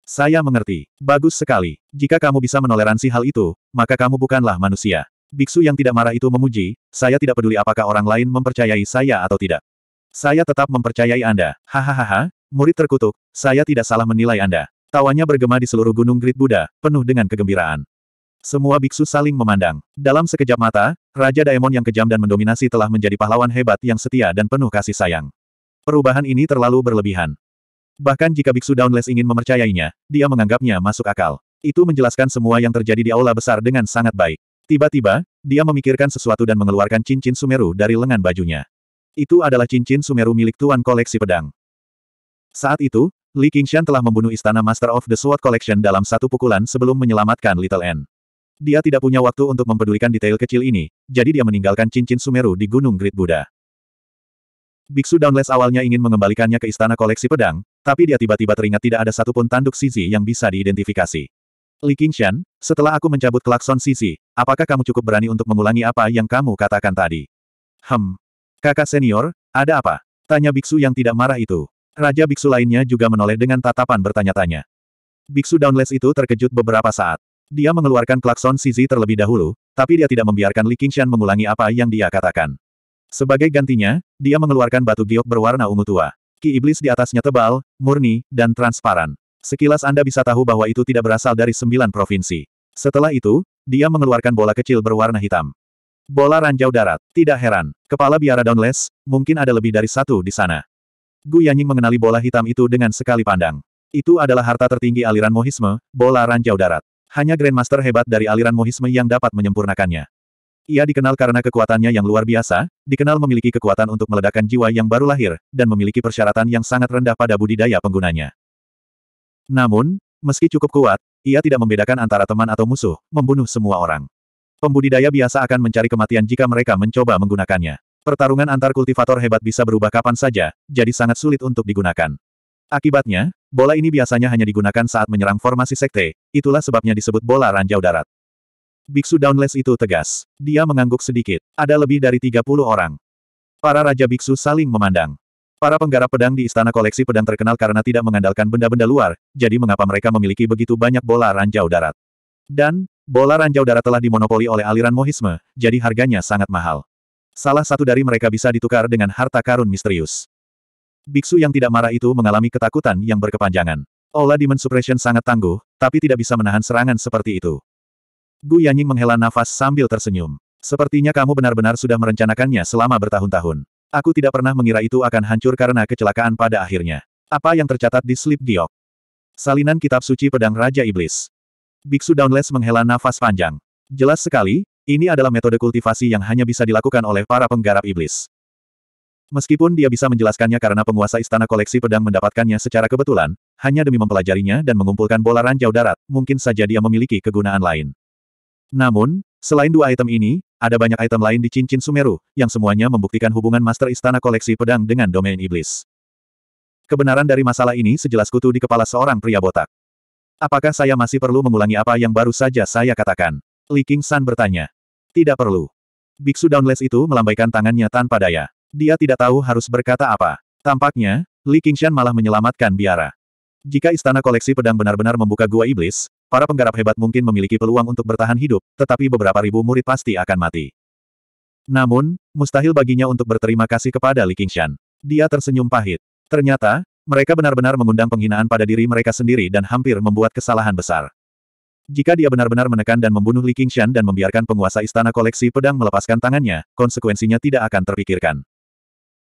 Saya mengerti. Bagus sekali. Jika kamu bisa menoleransi hal itu, maka kamu bukanlah manusia. Biksu yang tidak marah itu memuji, saya tidak peduli apakah orang lain mempercayai saya atau tidak. Saya tetap mempercayai Anda. Hahaha, murid terkutuk, saya tidak salah menilai Anda. Tawanya bergema di seluruh gunung Grit Buddha, penuh dengan kegembiraan. Semua biksu saling memandang. Dalam sekejap mata, Raja Daemon yang kejam dan mendominasi telah menjadi pahlawan hebat yang setia dan penuh kasih sayang. Perubahan ini terlalu berlebihan. Bahkan jika biksu Downless ingin mempercayainya, dia menganggapnya masuk akal. Itu menjelaskan semua yang terjadi di aula besar dengan sangat baik. Tiba-tiba, dia memikirkan sesuatu dan mengeluarkan cincin Sumeru dari lengan bajunya. Itu adalah cincin Sumeru milik Tuan Koleksi Pedang. Saat itu, Li Qingshan telah membunuh istana Master of the Sword Collection dalam satu pukulan sebelum menyelamatkan Little N. Dia tidak punya waktu untuk mempedulikan detail kecil ini, jadi dia meninggalkan cincin Sumeru di Gunung Great Buddha. Biksu Downless awalnya ingin mengembalikannya ke istana koleksi pedang, tapi dia tiba-tiba teringat tidak ada satupun tanduk Sizi yang bisa diidentifikasi. Li Qingshan, setelah aku mencabut klakson Sizi, apakah kamu cukup berani untuk mengulangi apa yang kamu katakan tadi? Hmm. Kakak senior, ada apa? Tanya biksu yang tidak marah itu. Raja biksu lainnya juga menoleh dengan tatapan bertanya-tanya. Biksu Downless itu terkejut beberapa saat. Dia mengeluarkan klakson Sizi terlebih dahulu, tapi dia tidak membiarkan Li Qingshan mengulangi apa yang dia katakan. Sebagai gantinya, dia mengeluarkan batu giok berwarna ungu tua. Ki iblis di atasnya tebal, murni, dan transparan. Sekilas Anda bisa tahu bahwa itu tidak berasal dari sembilan provinsi. Setelah itu, dia mengeluarkan bola kecil berwarna hitam. Bola ranjau darat, tidak heran. Kepala biara downless, mungkin ada lebih dari satu di sana. Gu Yanying mengenali bola hitam itu dengan sekali pandang. Itu adalah harta tertinggi aliran mohisme, bola ranjau darat. Hanya Grandmaster hebat dari aliran Mohisme yang dapat menyempurnakannya. Ia dikenal karena kekuatannya yang luar biasa, dikenal memiliki kekuatan untuk meledakkan jiwa yang baru lahir, dan memiliki persyaratan yang sangat rendah pada budidaya penggunanya. Namun, meski cukup kuat, ia tidak membedakan antara teman atau musuh, membunuh semua orang. Pembudidaya biasa akan mencari kematian jika mereka mencoba menggunakannya. Pertarungan antar kultivator hebat bisa berubah kapan saja, jadi sangat sulit untuk digunakan. Akibatnya, Bola ini biasanya hanya digunakan saat menyerang formasi sekte, itulah sebabnya disebut bola ranjau darat. Biksu Downless itu tegas. Dia mengangguk sedikit. Ada lebih dari 30 orang. Para raja biksu saling memandang. Para penggarap pedang di istana koleksi pedang terkenal karena tidak mengandalkan benda-benda luar, jadi mengapa mereka memiliki begitu banyak bola ranjau darat. Dan, bola ranjau darat telah dimonopoli oleh aliran mohisme, jadi harganya sangat mahal. Salah satu dari mereka bisa ditukar dengan harta karun misterius. Biksu yang tidak marah itu mengalami ketakutan yang berkepanjangan. Ola Demon Suppression sangat tangguh, tapi tidak bisa menahan serangan seperti itu. Gu Yanying menghela nafas sambil tersenyum. Sepertinya kamu benar-benar sudah merencanakannya selama bertahun-tahun. Aku tidak pernah mengira itu akan hancur karena kecelakaan pada akhirnya. Apa yang tercatat di slip giok? Salinan kitab suci pedang Raja Iblis. Biksu Downless menghela nafas panjang. Jelas sekali, ini adalah metode kultivasi yang hanya bisa dilakukan oleh para penggarap iblis. Meskipun dia bisa menjelaskannya karena penguasa istana koleksi pedang mendapatkannya secara kebetulan, hanya demi mempelajarinya dan mengumpulkan bola ranjau darat, mungkin saja dia memiliki kegunaan lain. Namun, selain dua item ini, ada banyak item lain di cincin Sumeru, yang semuanya membuktikan hubungan master istana koleksi pedang dengan domain iblis. Kebenaran dari masalah ini sejelas kutu di kepala seorang pria botak. Apakah saya masih perlu mengulangi apa yang baru saja saya katakan? Li King San bertanya. Tidak perlu. Biksu Downless itu melambaikan tangannya tanpa daya. Dia tidak tahu harus berkata apa. Tampaknya, Li Qingshan malah menyelamatkan biara. Jika istana koleksi pedang benar-benar membuka gua iblis, para penggarap hebat mungkin memiliki peluang untuk bertahan hidup, tetapi beberapa ribu murid pasti akan mati. Namun, mustahil baginya untuk berterima kasih kepada Li Qingshan. Dia tersenyum pahit. Ternyata, mereka benar-benar mengundang penghinaan pada diri mereka sendiri dan hampir membuat kesalahan besar. Jika dia benar-benar menekan dan membunuh Li Qingshan dan membiarkan penguasa istana koleksi pedang melepaskan tangannya, konsekuensinya tidak akan terpikirkan.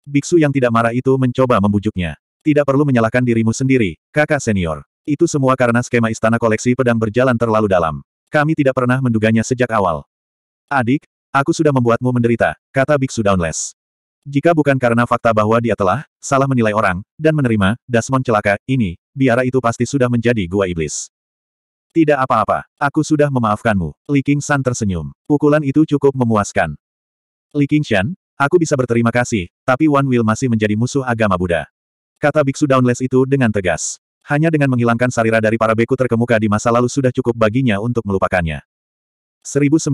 Biksu yang tidak marah itu mencoba membujuknya. Tidak perlu menyalahkan dirimu sendiri, kakak senior. Itu semua karena skema istana koleksi pedang berjalan terlalu dalam. Kami tidak pernah menduganya sejak awal. Adik, aku sudah membuatmu menderita, kata Biksu Downless. Jika bukan karena fakta bahwa dia telah salah menilai orang dan menerima Dasmon celaka, ini, biara itu pasti sudah menjadi gua iblis. Tidak apa-apa, aku sudah memaafkanmu. Li Qing San tersenyum. Pukulan itu cukup memuaskan. Li Shan. Aku bisa berterima kasih, tapi One Will masih menjadi musuh agama Buddha. Kata biksu downless itu dengan tegas. Hanya dengan menghilangkan sarira dari para beku terkemuka di masa lalu sudah cukup baginya untuk melupakannya. 1097.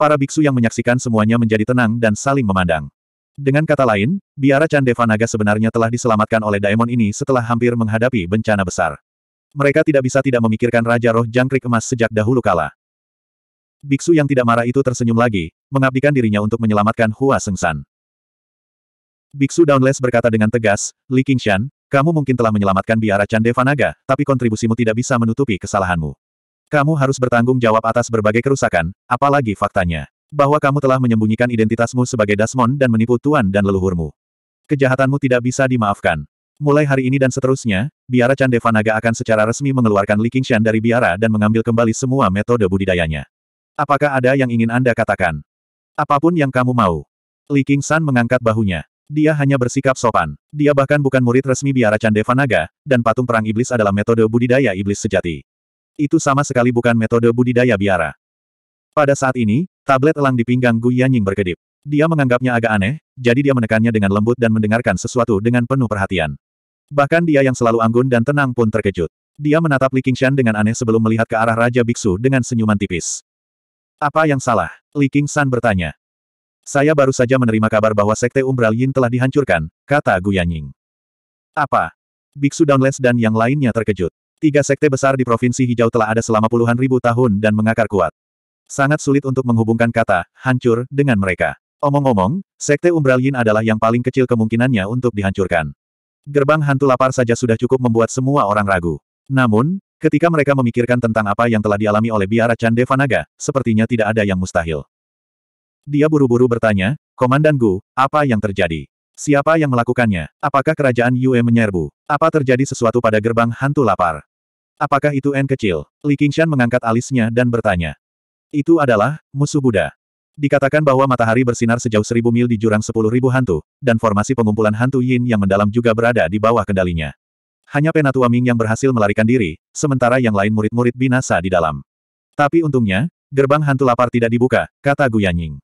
Para biksu yang menyaksikan semuanya menjadi tenang dan saling memandang. Dengan kata lain, biara Chandeva sebenarnya telah diselamatkan oleh Daemon ini setelah hampir menghadapi bencana besar. Mereka tidak bisa tidak memikirkan Raja Roh Jangkrik Emas sejak dahulu kala. Biksu yang tidak marah itu tersenyum lagi, mengabdikan dirinya untuk menyelamatkan Hua Sengsan. Biksu Downless berkata dengan tegas, Li Qingshan, kamu mungkin telah menyelamatkan biara Chan Devanaga, tapi kontribusimu tidak bisa menutupi kesalahanmu. Kamu harus bertanggung jawab atas berbagai kerusakan, apalagi faktanya. Bahwa kamu telah menyembunyikan identitasmu sebagai Dasmon dan menipu tuan dan leluhurmu. Kejahatanmu tidak bisa dimaafkan. Mulai hari ini dan seterusnya, biara Chan Devanaga akan secara resmi mengeluarkan Li Qingshan dari biara dan mengambil kembali semua metode budidayanya. Apakah ada yang ingin Anda katakan? Apapun yang kamu mau. Li King San mengangkat bahunya. Dia hanya bersikap sopan. Dia bahkan bukan murid resmi biara Naga, dan patung perang iblis adalah metode budidaya iblis sejati. Itu sama sekali bukan metode budidaya biara. Pada saat ini, tablet elang di pinggang Gu Yanying berkedip. Dia menganggapnya agak aneh, jadi dia menekannya dengan lembut dan mendengarkan sesuatu dengan penuh perhatian. Bahkan dia yang selalu anggun dan tenang pun terkejut. Dia menatap Li Qingshan dengan aneh sebelum melihat ke arah Raja Biksu dengan senyuman tipis. Apa yang salah? Li King San bertanya. Saya baru saja menerima kabar bahwa Sekte Umbral Yin telah dihancurkan, kata Guyanying. Apa? Biksu Downless dan yang lainnya terkejut. Tiga sekte besar di Provinsi Hijau telah ada selama puluhan ribu tahun dan mengakar kuat. Sangat sulit untuk menghubungkan kata, hancur, dengan mereka. Omong-omong, Sekte Umbral Yin adalah yang paling kecil kemungkinannya untuk dihancurkan. Gerbang hantu lapar saja sudah cukup membuat semua orang ragu. Namun, Ketika mereka memikirkan tentang apa yang telah dialami oleh biara Chan Devanaga, sepertinya tidak ada yang mustahil. Dia buru-buru bertanya, Komandan Gu, apa yang terjadi? Siapa yang melakukannya? Apakah kerajaan Yue menyerbu? Apa terjadi sesuatu pada gerbang hantu lapar? Apakah itu N kecil? Li Qingshan mengangkat alisnya dan bertanya. Itu adalah, musuh Buddha. Dikatakan bahwa matahari bersinar sejauh seribu mil di jurang sepuluh ribu hantu, dan formasi pengumpulan hantu Yin yang mendalam juga berada di bawah kendalinya. Hanya Penatua Ming yang berhasil melarikan diri, sementara yang lain murid-murid binasa di dalam. Tapi untungnya, gerbang hantu lapar tidak dibuka, kata Guyanying.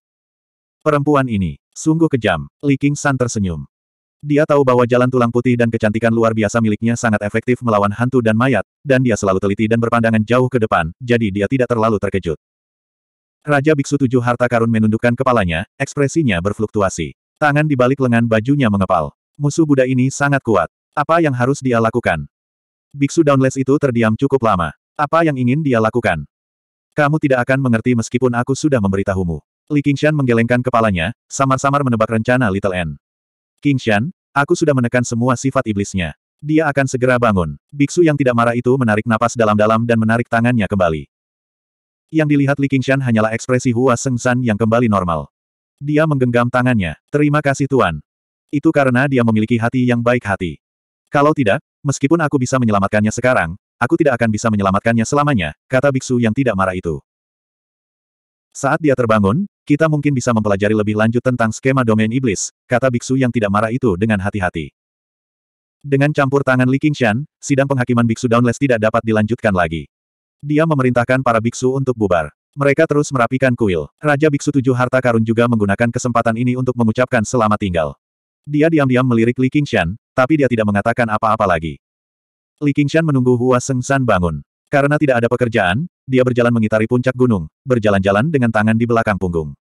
Perempuan ini, sungguh kejam, Li King San tersenyum. Dia tahu bahwa jalan tulang putih dan kecantikan luar biasa miliknya sangat efektif melawan hantu dan mayat, dan dia selalu teliti dan berpandangan jauh ke depan, jadi dia tidak terlalu terkejut. Raja Biksu Tujuh Harta Karun menundukkan kepalanya, ekspresinya berfluktuasi. Tangan di balik lengan bajunya mengepal. Musuh Buddha ini sangat kuat. Apa yang harus dia lakukan? Biksu Downless itu terdiam cukup lama. Apa yang ingin dia lakukan? Kamu tidak akan mengerti meskipun aku sudah memberitahumu. Li Qingshan menggelengkan kepalanya, samar-samar menebak rencana Little N. Qingshan, aku sudah menekan semua sifat iblisnya. Dia akan segera bangun. Biksu yang tidak marah itu menarik napas dalam-dalam dan menarik tangannya kembali. Yang dilihat Li Qingshan hanyalah ekspresi Hua Seng San yang kembali normal. Dia menggenggam tangannya. Terima kasih Tuan. Itu karena dia memiliki hati yang baik hati. Kalau tidak, meskipun aku bisa menyelamatkannya sekarang, aku tidak akan bisa menyelamatkannya selamanya, kata biksu yang tidak marah itu. Saat dia terbangun, kita mungkin bisa mempelajari lebih lanjut tentang skema domain iblis, kata biksu yang tidak marah itu dengan hati-hati. Dengan campur tangan Li Qingshan, sidang penghakiman biksu Downless tidak dapat dilanjutkan lagi. Dia memerintahkan para biksu untuk bubar. Mereka terus merapikan kuil. Raja Biksu Tujuh Harta Karun juga menggunakan kesempatan ini untuk mengucapkan selamat tinggal. Dia diam-diam melirik Li Qingshan, tapi dia tidak mengatakan apa-apa lagi. Li Qingshan menunggu Hua Sengsan bangun. Karena tidak ada pekerjaan, dia berjalan mengitari puncak gunung, berjalan-jalan dengan tangan di belakang punggung.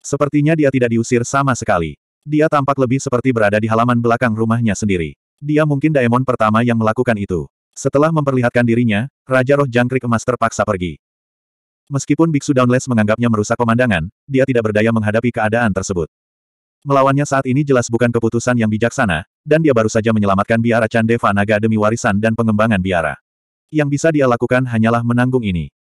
Sepertinya dia tidak diusir sama sekali. Dia tampak lebih seperti berada di halaman belakang rumahnya sendiri. Dia mungkin daemon pertama yang melakukan itu. Setelah memperlihatkan dirinya, Raja Roh Jangkrik Emas terpaksa pergi. Meskipun Biksu Downless menganggapnya merusak pemandangan, dia tidak berdaya menghadapi keadaan tersebut. Melawannya saat ini jelas bukan keputusan yang bijaksana, dan dia baru saja menyelamatkan biara Chandeva Naga demi warisan dan pengembangan biara. Yang bisa dia lakukan hanyalah menanggung ini.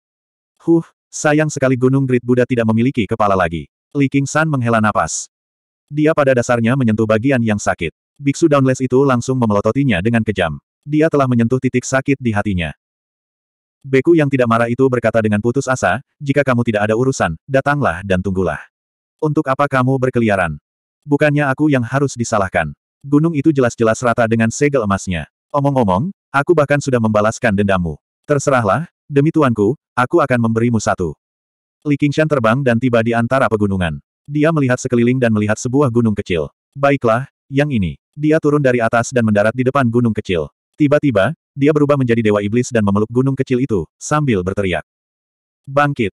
Huh, sayang sekali Gunung Grid Buddha tidak memiliki kepala lagi. Li King San menghela napas. Dia pada dasarnya menyentuh bagian yang sakit. Biksu Downless itu langsung memelototinya dengan kejam. Dia telah menyentuh titik sakit di hatinya. Beku yang tidak marah itu berkata dengan putus asa, jika kamu tidak ada urusan, datanglah dan tunggulah. Untuk apa kamu berkeliaran? Bukannya aku yang harus disalahkan. Gunung itu jelas-jelas rata dengan segel emasnya. Omong-omong, aku bahkan sudah membalaskan dendammu. Terserahlah, demi tuanku, aku akan memberimu satu. Li Qingshan terbang dan tiba di antara pegunungan. Dia melihat sekeliling dan melihat sebuah gunung kecil. Baiklah, yang ini. Dia turun dari atas dan mendarat di depan gunung kecil. Tiba-tiba, dia berubah menjadi dewa iblis dan memeluk gunung kecil itu, sambil berteriak. Bangkit!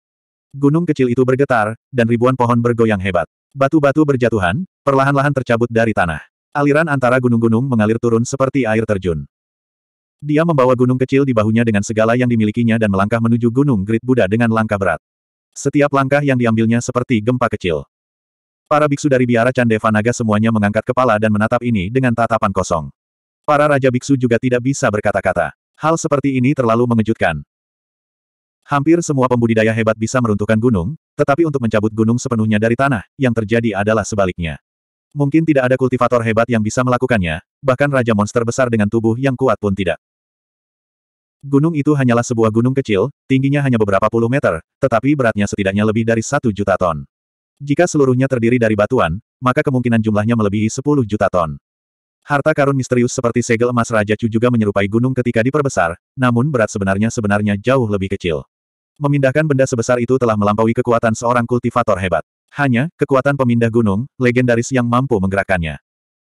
Gunung kecil itu bergetar, dan ribuan pohon bergoyang hebat. Batu-batu berjatuhan, perlahan-lahan tercabut dari tanah. Aliran antara gunung-gunung mengalir turun seperti air terjun. Dia membawa gunung kecil di bahunya dengan segala yang dimilikinya dan melangkah menuju gunung Great Buddha dengan langkah berat. Setiap langkah yang diambilnya seperti gempa kecil. Para biksu dari biara Candeva Naga semuanya mengangkat kepala dan menatap ini dengan tatapan kosong. Para raja biksu juga tidak bisa berkata-kata. Hal seperti ini terlalu mengejutkan. Hampir semua pembudidaya hebat bisa meruntuhkan gunung, tetapi untuk mencabut gunung sepenuhnya dari tanah, yang terjadi adalah sebaliknya. Mungkin tidak ada kultivator hebat yang bisa melakukannya, bahkan raja monster besar dengan tubuh yang kuat pun tidak. Gunung itu hanyalah sebuah gunung kecil, tingginya hanya beberapa puluh meter, tetapi beratnya setidaknya lebih dari satu juta ton. Jika seluruhnya terdiri dari batuan, maka kemungkinan jumlahnya melebihi sepuluh juta ton. Harta karun misterius seperti segel emas Raja Chu juga menyerupai gunung ketika diperbesar, namun berat sebenarnya sebenarnya jauh lebih kecil. Memindahkan benda sebesar itu telah melampaui kekuatan seorang kultivator hebat. Hanya, kekuatan pemindah gunung, legendaris yang mampu menggerakkannya.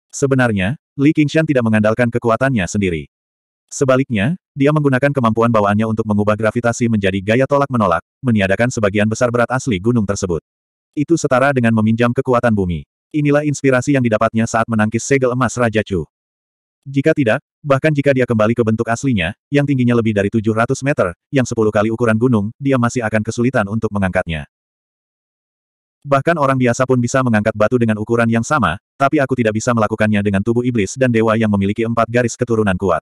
Sebenarnya, Li Qingshan tidak mengandalkan kekuatannya sendiri. Sebaliknya, dia menggunakan kemampuan bawaannya untuk mengubah gravitasi menjadi gaya tolak-menolak, meniadakan sebagian besar berat asli gunung tersebut. Itu setara dengan meminjam kekuatan bumi. Inilah inspirasi yang didapatnya saat menangkis segel emas Raja Chu. Jika tidak, bahkan jika dia kembali ke bentuk aslinya, yang tingginya lebih dari 700 meter, yang 10 kali ukuran gunung, dia masih akan kesulitan untuk mengangkatnya. Bahkan orang biasa pun bisa mengangkat batu dengan ukuran yang sama, tapi aku tidak bisa melakukannya dengan tubuh iblis dan dewa yang memiliki empat garis keturunan kuat.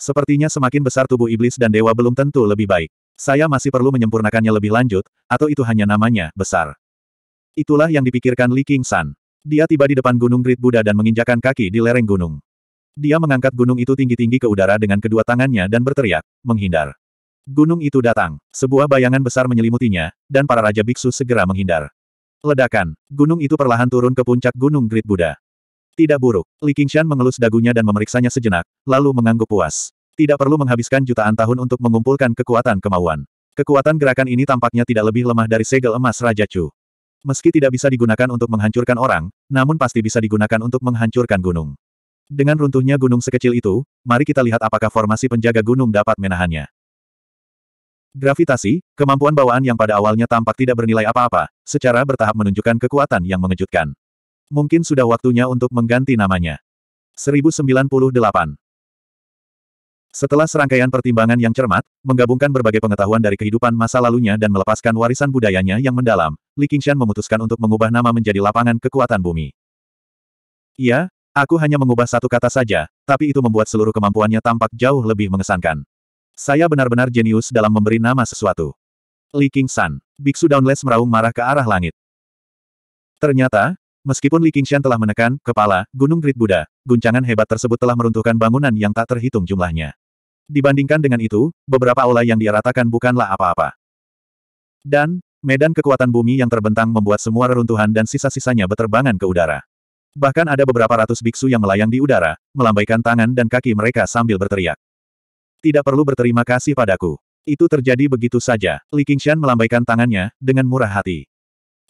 Sepertinya semakin besar tubuh iblis dan dewa belum tentu lebih baik. Saya masih perlu menyempurnakannya lebih lanjut, atau itu hanya namanya, besar. Itulah yang dipikirkan Li King San. Dia tiba di depan Gunung Great Buddha dan menginjakan kaki di lereng gunung. Dia mengangkat gunung itu tinggi-tinggi ke udara dengan kedua tangannya dan berteriak, menghindar. Gunung itu datang, sebuah bayangan besar menyelimutinya, dan para raja biksu segera menghindar. Ledakan, gunung itu perlahan turun ke puncak gunung Great Buddha. Tidak buruk, Li Qingshan mengelus dagunya dan memeriksanya sejenak, lalu mengangguk puas. Tidak perlu menghabiskan jutaan tahun untuk mengumpulkan kekuatan kemauan. Kekuatan gerakan ini tampaknya tidak lebih lemah dari segel emas Raja Chu. Meski tidak bisa digunakan untuk menghancurkan orang, namun pasti bisa digunakan untuk menghancurkan gunung. Dengan runtuhnya gunung sekecil itu, mari kita lihat apakah formasi penjaga gunung dapat menahannya. Gravitasi, kemampuan bawaan yang pada awalnya tampak tidak bernilai apa-apa, secara bertahap menunjukkan kekuatan yang mengejutkan. Mungkin sudah waktunya untuk mengganti namanya. 1098 setelah serangkaian pertimbangan yang cermat, menggabungkan berbagai pengetahuan dari kehidupan masa lalunya dan melepaskan warisan budayanya yang mendalam, Li Qingshan memutuskan untuk mengubah nama menjadi lapangan kekuatan bumi. Ia, Aku hanya mengubah satu kata saja, tapi itu membuat seluruh kemampuannya tampak jauh lebih mengesankan. Saya benar-benar jenius dalam memberi nama sesuatu. Li Qingshan. Biksu Downless meraung marah ke arah langit. Ternyata, meskipun Li Qingshan telah menekan kepala Gunung Great Buddha, guncangan hebat tersebut telah meruntuhkan bangunan yang tak terhitung jumlahnya. Dibandingkan dengan itu, beberapa aula yang diratakan bukanlah apa-apa. Dan, medan kekuatan bumi yang terbentang membuat semua reruntuhan dan sisa-sisanya beterbangan ke udara. Bahkan ada beberapa ratus biksu yang melayang di udara, melambaikan tangan dan kaki mereka sambil berteriak. Tidak perlu berterima kasih padaku. Itu terjadi begitu saja. Li Qingshan melambaikan tangannya, dengan murah hati.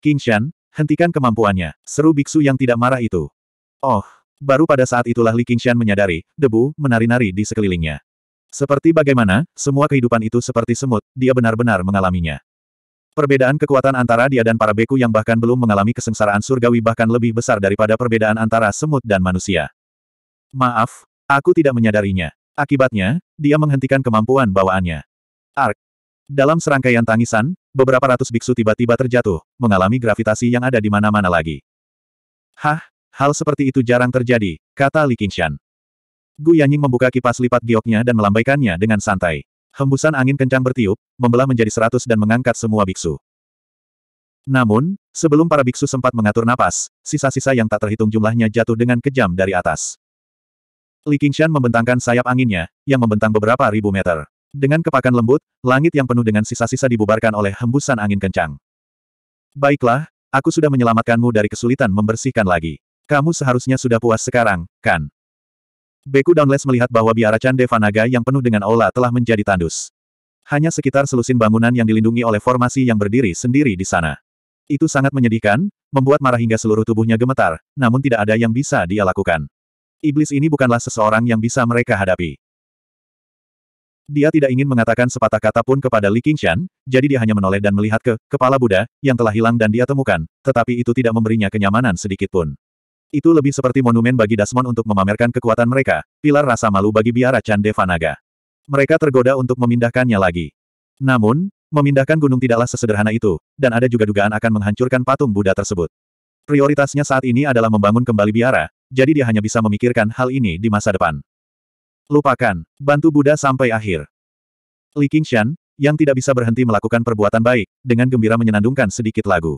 Qingshan, hentikan kemampuannya, seru biksu yang tidak marah itu. Oh, baru pada saat itulah Li Qingshan menyadari, debu menari-nari di sekelilingnya. Seperti bagaimana, semua kehidupan itu seperti semut, dia benar-benar mengalaminya. Perbedaan kekuatan antara dia dan para beku yang bahkan belum mengalami kesengsaraan surgawi bahkan lebih besar daripada perbedaan antara semut dan manusia. Maaf, aku tidak menyadarinya. Akibatnya, dia menghentikan kemampuan bawaannya. Ark. Dalam serangkaian tangisan, beberapa ratus biksu tiba-tiba terjatuh, mengalami gravitasi yang ada di mana-mana lagi. Hah, hal seperti itu jarang terjadi, kata Li Qingshan. Gu Yanying membuka kipas lipat gioknya dan melambaikannya dengan santai. Hembusan angin kencang bertiup, membelah menjadi seratus dan mengangkat semua biksu. Namun, sebelum para biksu sempat mengatur napas, sisa-sisa yang tak terhitung jumlahnya jatuh dengan kejam dari atas. Li Qingshan membentangkan sayap anginnya, yang membentang beberapa ribu meter. Dengan kepakan lembut, langit yang penuh dengan sisa-sisa dibubarkan oleh hembusan angin kencang. Baiklah, aku sudah menyelamatkanmu dari kesulitan membersihkan lagi. Kamu seharusnya sudah puas sekarang, kan? Beku Downless melihat bahwa biara Chan Devanaga yang penuh dengan aula telah menjadi tandus. Hanya sekitar selusin bangunan yang dilindungi oleh formasi yang berdiri sendiri di sana. Itu sangat menyedihkan, membuat marah hingga seluruh tubuhnya gemetar, namun tidak ada yang bisa dia lakukan. Iblis ini bukanlah seseorang yang bisa mereka hadapi. Dia tidak ingin mengatakan sepatah kata pun kepada Li Qingshan, jadi dia hanya menoleh dan melihat ke kepala Buddha yang telah hilang dan dia temukan, tetapi itu tidak memberinya kenyamanan sedikit pun. Itu lebih seperti monumen bagi Dasmon untuk memamerkan kekuatan mereka, pilar rasa malu bagi biara Chan Devanaga. Mereka tergoda untuk memindahkannya lagi. Namun, memindahkan gunung tidaklah sesederhana itu, dan ada juga dugaan akan menghancurkan patung Buddha tersebut. Prioritasnya saat ini adalah membangun kembali biara, jadi dia hanya bisa memikirkan hal ini di masa depan. Lupakan, bantu Buddha sampai akhir. Li Qingshan, yang tidak bisa berhenti melakukan perbuatan baik, dengan gembira menyenandungkan sedikit lagu.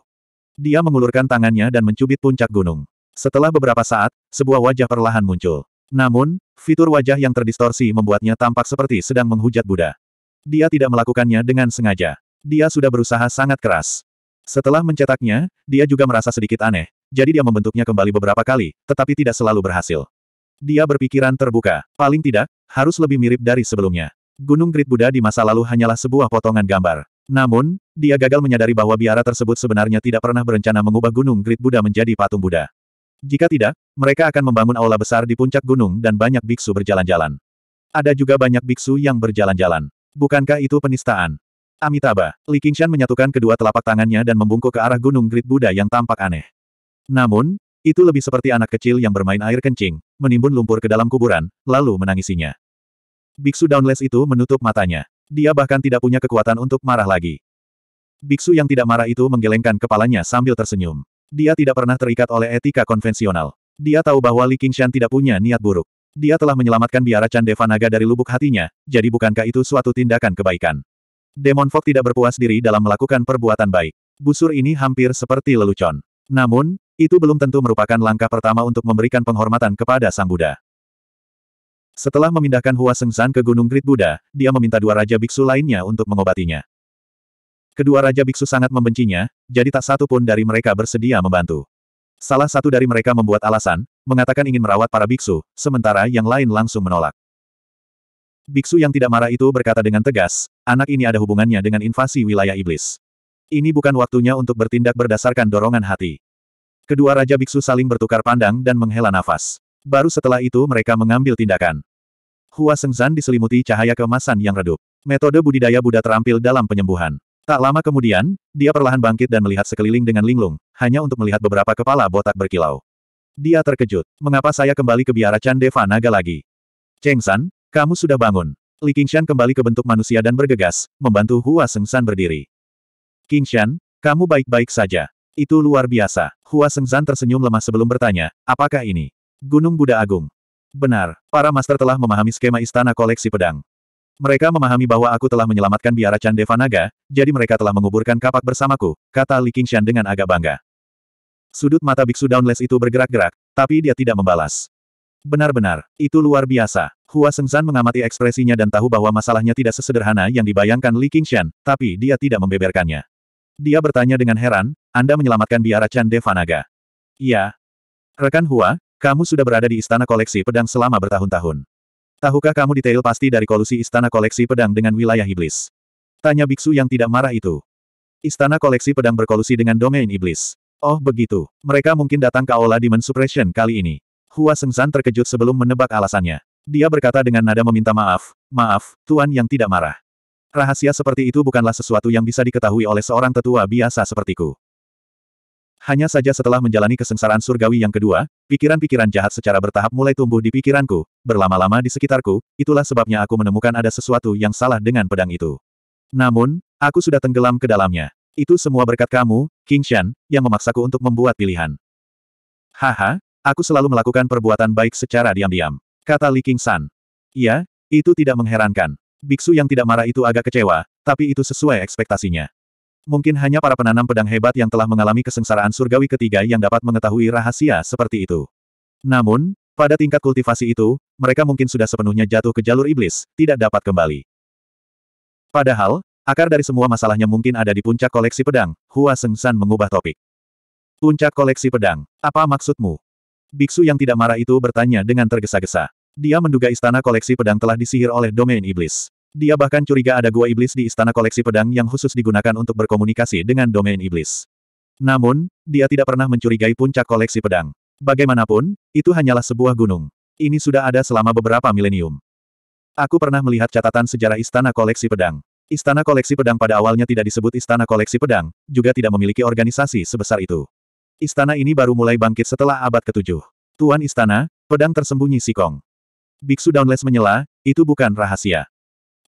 Dia mengulurkan tangannya dan mencubit puncak gunung. Setelah beberapa saat, sebuah wajah perlahan muncul. Namun, fitur wajah yang terdistorsi membuatnya tampak seperti sedang menghujat Buddha. Dia tidak melakukannya dengan sengaja. Dia sudah berusaha sangat keras. Setelah mencetaknya, dia juga merasa sedikit aneh, jadi dia membentuknya kembali beberapa kali, tetapi tidak selalu berhasil. Dia berpikiran terbuka, paling tidak, harus lebih mirip dari sebelumnya. Gunung Grit Buddha di masa lalu hanyalah sebuah potongan gambar. Namun, dia gagal menyadari bahwa biara tersebut sebenarnya tidak pernah berencana mengubah Gunung Grit Buddha menjadi patung Buddha. Jika tidak, mereka akan membangun aula besar di puncak gunung dan banyak biksu berjalan-jalan. Ada juga banyak biksu yang berjalan-jalan. Bukankah itu penistaan? Amitabha, Li Qingshan menyatukan kedua telapak tangannya dan membungkuk ke arah gunung Grid Buddha yang tampak aneh. Namun, itu lebih seperti anak kecil yang bermain air kencing, menimbun lumpur ke dalam kuburan, lalu menangisinya. Biksu Downless itu menutup matanya. Dia bahkan tidak punya kekuatan untuk marah lagi. Biksu yang tidak marah itu menggelengkan kepalanya sambil tersenyum. Dia tidak pernah terikat oleh etika konvensional. Dia tahu bahwa Li Qingshan tidak punya niat buruk. Dia telah menyelamatkan biara Chan Devanaga dari lubuk hatinya, jadi bukankah itu suatu tindakan kebaikan? Demon Fox tidak berpuas diri dalam melakukan perbuatan baik. Busur ini hampir seperti lelucon. Namun, itu belum tentu merupakan langkah pertama untuk memberikan penghormatan kepada Sang Buddha. Setelah memindahkan Hua Sengsan ke Gunung Grit Buddha, dia meminta dua raja biksu lainnya untuk mengobatinya. Kedua Raja Biksu sangat membencinya, jadi tak satu pun dari mereka bersedia membantu. Salah satu dari mereka membuat alasan, mengatakan ingin merawat para biksu, sementara yang lain langsung menolak. Biksu yang tidak marah itu berkata dengan tegas, anak ini ada hubungannya dengan invasi wilayah iblis. Ini bukan waktunya untuk bertindak berdasarkan dorongan hati. Kedua Raja Biksu saling bertukar pandang dan menghela nafas. Baru setelah itu mereka mengambil tindakan. Hua Sengzan diselimuti cahaya keemasan yang redup. Metode budidaya Buddha terampil dalam penyembuhan. Tak lama kemudian, dia perlahan bangkit dan melihat sekeliling dengan linglung, hanya untuk melihat beberapa kepala botak berkilau. Dia terkejut. Mengapa saya kembali ke biara Candeva Naga lagi? Cheng San, kamu sudah bangun. Li Qingshan kembali ke bentuk manusia dan bergegas, membantu Hua San berdiri. Qingshan, kamu baik-baik saja. Itu luar biasa. Hua San tersenyum lemah sebelum bertanya, apakah ini? Gunung Buddha Agung. Benar, para master telah memahami skema istana koleksi pedang. Mereka memahami bahwa aku telah menyelamatkan biara Chan Devanaga, jadi mereka telah menguburkan kapak bersamaku, kata Li Qingshan dengan agak bangga. Sudut mata biksu downless itu bergerak-gerak, tapi dia tidak membalas. Benar-benar, itu luar biasa. Hua Sengzan mengamati ekspresinya dan tahu bahwa masalahnya tidak sesederhana yang dibayangkan Li Qingshan, tapi dia tidak membeberkannya. Dia bertanya dengan heran, Anda menyelamatkan biara Chan Devanaga. Iya. Rekan Hua, kamu sudah berada di istana koleksi pedang selama bertahun-tahun. Tahukah kamu detail pasti dari kolusi istana koleksi pedang dengan wilayah iblis? Tanya biksu yang tidak marah itu. Istana koleksi pedang berkolusi dengan domain iblis. Oh begitu, mereka mungkin datang ke Aula Demon Suppression kali ini. Hua Sengsan terkejut sebelum menebak alasannya. Dia berkata dengan nada meminta maaf, maaf, Tuan yang tidak marah. Rahasia seperti itu bukanlah sesuatu yang bisa diketahui oleh seorang tetua biasa sepertiku. Hanya saja setelah menjalani kesengsaraan surgawi yang kedua, pikiran-pikiran jahat secara bertahap mulai tumbuh di pikiranku, berlama-lama di sekitarku, itulah sebabnya aku menemukan ada sesuatu yang salah dengan pedang itu. Namun, aku sudah tenggelam ke dalamnya. Itu semua berkat kamu, King Shan, yang memaksaku untuk membuat pilihan. Haha, aku selalu melakukan perbuatan baik secara diam-diam. Kata Li King San. Ya, itu tidak mengherankan. Biksu yang tidak marah itu agak kecewa, tapi itu sesuai ekspektasinya. Mungkin hanya para penanam pedang hebat yang telah mengalami kesengsaraan surgawi ketiga yang dapat mengetahui rahasia seperti itu. Namun, pada tingkat kultivasi itu, mereka mungkin sudah sepenuhnya jatuh ke jalur iblis, tidak dapat kembali. Padahal, akar dari semua masalahnya mungkin ada di puncak koleksi pedang, Hua Sengsan mengubah topik. Puncak koleksi pedang, apa maksudmu? Biksu yang tidak marah itu bertanya dengan tergesa-gesa. Dia menduga istana koleksi pedang telah disihir oleh domain iblis. Dia bahkan curiga ada gua iblis di istana koleksi pedang yang khusus digunakan untuk berkomunikasi dengan domain iblis. Namun, dia tidak pernah mencurigai puncak koleksi pedang. Bagaimanapun, itu hanyalah sebuah gunung. Ini sudah ada selama beberapa milenium. Aku pernah melihat catatan sejarah istana koleksi pedang. Istana koleksi pedang pada awalnya tidak disebut istana koleksi pedang, juga tidak memiliki organisasi sebesar itu. Istana ini baru mulai bangkit setelah abad ke-7. Tuan istana, pedang tersembunyi Sikong. Biksu Downless menyela, itu bukan rahasia.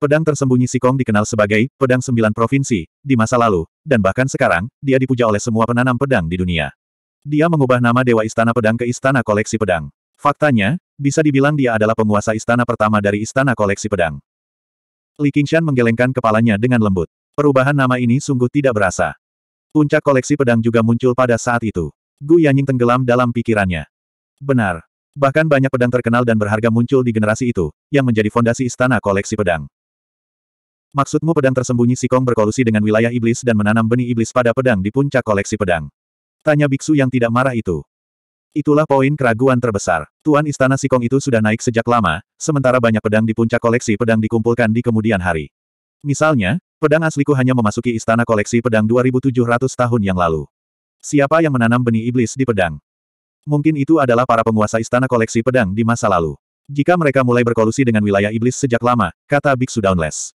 Pedang tersembunyi Sikong dikenal sebagai pedang sembilan provinsi di masa lalu, dan bahkan sekarang, dia dipuja oleh semua penanam pedang di dunia. Dia mengubah nama Dewa Istana Pedang ke Istana Koleksi Pedang. Faktanya, bisa dibilang dia adalah penguasa istana pertama dari Istana Koleksi Pedang. Li Qingshan menggelengkan kepalanya dengan lembut. Perubahan nama ini sungguh tidak berasa. Puncak koleksi pedang juga muncul pada saat itu. Gu Yanying tenggelam dalam pikirannya. Benar. Bahkan banyak pedang terkenal dan berharga muncul di generasi itu, yang menjadi fondasi istana koleksi pedang. Maksudmu pedang tersembunyi Sikong berkolusi dengan wilayah iblis dan menanam benih iblis pada pedang di puncak koleksi pedang? Tanya biksu yang tidak marah itu. Itulah poin keraguan terbesar. Tuan Istana Sikong itu sudah naik sejak lama, sementara banyak pedang di puncak koleksi pedang dikumpulkan di kemudian hari. Misalnya, pedang asliku hanya memasuki istana koleksi pedang 2700 tahun yang lalu. Siapa yang menanam benih iblis di pedang? Mungkin itu adalah para penguasa istana koleksi pedang di masa lalu. Jika mereka mulai berkolusi dengan wilayah iblis sejak lama, kata Biksu Downless.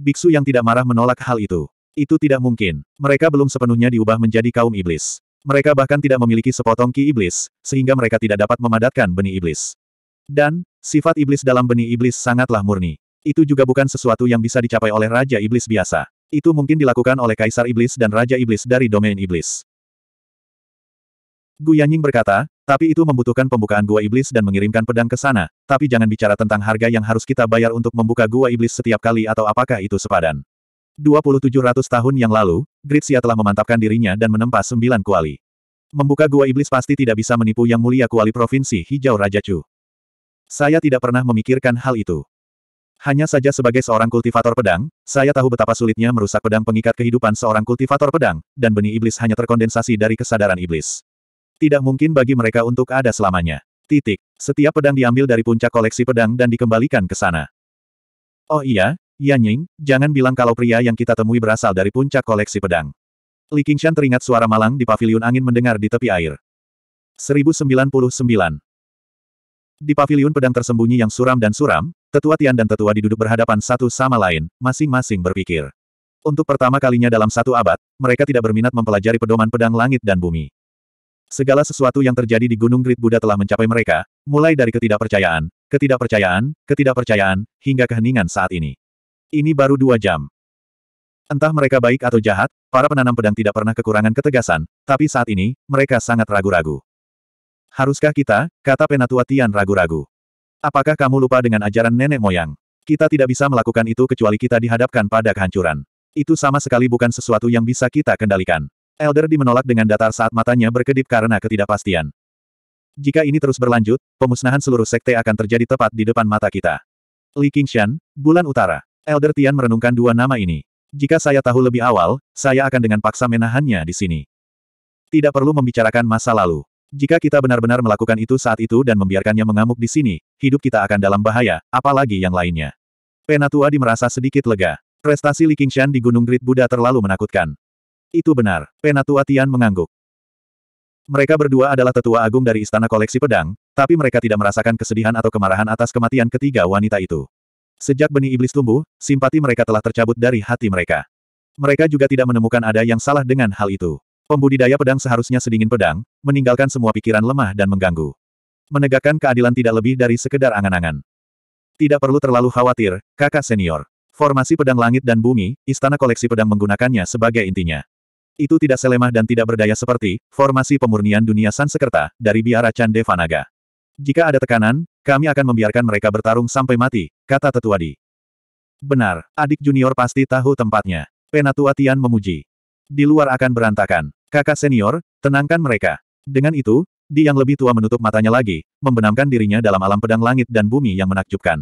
Biksu yang tidak marah menolak hal itu. Itu tidak mungkin. Mereka belum sepenuhnya diubah menjadi kaum iblis. Mereka bahkan tidak memiliki sepotong ki iblis, sehingga mereka tidak dapat memadatkan benih iblis. Dan, sifat iblis dalam benih iblis sangatlah murni. Itu juga bukan sesuatu yang bisa dicapai oleh Raja Iblis biasa. Itu mungkin dilakukan oleh Kaisar Iblis dan Raja Iblis dari domain iblis. Gu Yanying berkata, tapi itu membutuhkan pembukaan gua iblis dan mengirimkan pedang ke sana, tapi jangan bicara tentang harga yang harus kita bayar untuk membuka gua iblis setiap kali atau apakah itu sepadan. 2700 tahun yang lalu, Gritsia telah memantapkan dirinya dan menempa sembilan kuali. Membuka gua iblis pasti tidak bisa menipu yang mulia kuali provinsi hijau Raja Chu. Saya tidak pernah memikirkan hal itu. Hanya saja sebagai seorang kultivator pedang, saya tahu betapa sulitnya merusak pedang pengikat kehidupan seorang kultivator pedang, dan benih iblis hanya terkondensasi dari kesadaran iblis. Tidak mungkin bagi mereka untuk ada selamanya. Titik. Setiap pedang diambil dari puncak koleksi pedang dan dikembalikan ke sana. Oh iya, Yan Ying, jangan bilang kalau pria yang kita temui berasal dari puncak koleksi pedang. Li Qingshan teringat suara malang di pavilion angin mendengar di tepi air. 1099. Di pavilion pedang tersembunyi yang suram dan suram, tetua Tian dan tetua diduduk berhadapan satu sama lain, masing-masing berpikir. Untuk pertama kalinya dalam satu abad, mereka tidak berminat mempelajari pedoman pedang langit dan bumi. Segala sesuatu yang terjadi di Gunung Grid Buddha telah mencapai mereka, mulai dari ketidakpercayaan, ketidakpercayaan, ketidakpercayaan, hingga keheningan saat ini. Ini baru dua jam. Entah mereka baik atau jahat, para penanam pedang tidak pernah kekurangan ketegasan, tapi saat ini, mereka sangat ragu-ragu. Haruskah kita, kata Penatua Tian ragu-ragu. Apakah kamu lupa dengan ajaran nenek moyang? Kita tidak bisa melakukan itu kecuali kita dihadapkan pada kehancuran. Itu sama sekali bukan sesuatu yang bisa kita kendalikan. Elder Di menolak dengan datar saat matanya berkedip karena ketidakpastian. Jika ini terus berlanjut, pemusnahan seluruh sekte akan terjadi tepat di depan mata kita. Li Qingshan, Bulan Utara. Elder Tian merenungkan dua nama ini. Jika saya tahu lebih awal, saya akan dengan paksa menahannya di sini. Tidak perlu membicarakan masa lalu. Jika kita benar-benar melakukan itu saat itu dan membiarkannya mengamuk di sini, hidup kita akan dalam bahaya, apalagi yang lainnya. Penatua di merasa sedikit lega. Prestasi Li Qingshan di Gunung Grid Buddha terlalu menakutkan. Itu benar, Penatua Tian mengangguk. Mereka berdua adalah tetua agung dari Istana Koleksi Pedang, tapi mereka tidak merasakan kesedihan atau kemarahan atas kematian ketiga wanita itu. Sejak benih iblis tumbuh, simpati mereka telah tercabut dari hati mereka. Mereka juga tidak menemukan ada yang salah dengan hal itu. Pembudidaya pedang seharusnya sedingin pedang, meninggalkan semua pikiran lemah dan mengganggu. Menegakkan keadilan tidak lebih dari sekedar angan-angan. Tidak perlu terlalu khawatir, kakak senior. Formasi pedang langit dan bumi, istana koleksi pedang menggunakannya sebagai intinya. Itu tidak selemah dan tidak berdaya seperti formasi pemurnian dunia Sansekerta dari biara Cande Vanaga. Jika ada tekanan, kami akan membiarkan mereka bertarung sampai mati, kata tetua di. Benar, adik junior pasti tahu tempatnya. Penatua Tian memuji. Di luar akan berantakan. Kakak senior, tenangkan mereka. Dengan itu, Di yang lebih tua menutup matanya lagi, membenamkan dirinya dalam alam pedang langit dan bumi yang menakjubkan.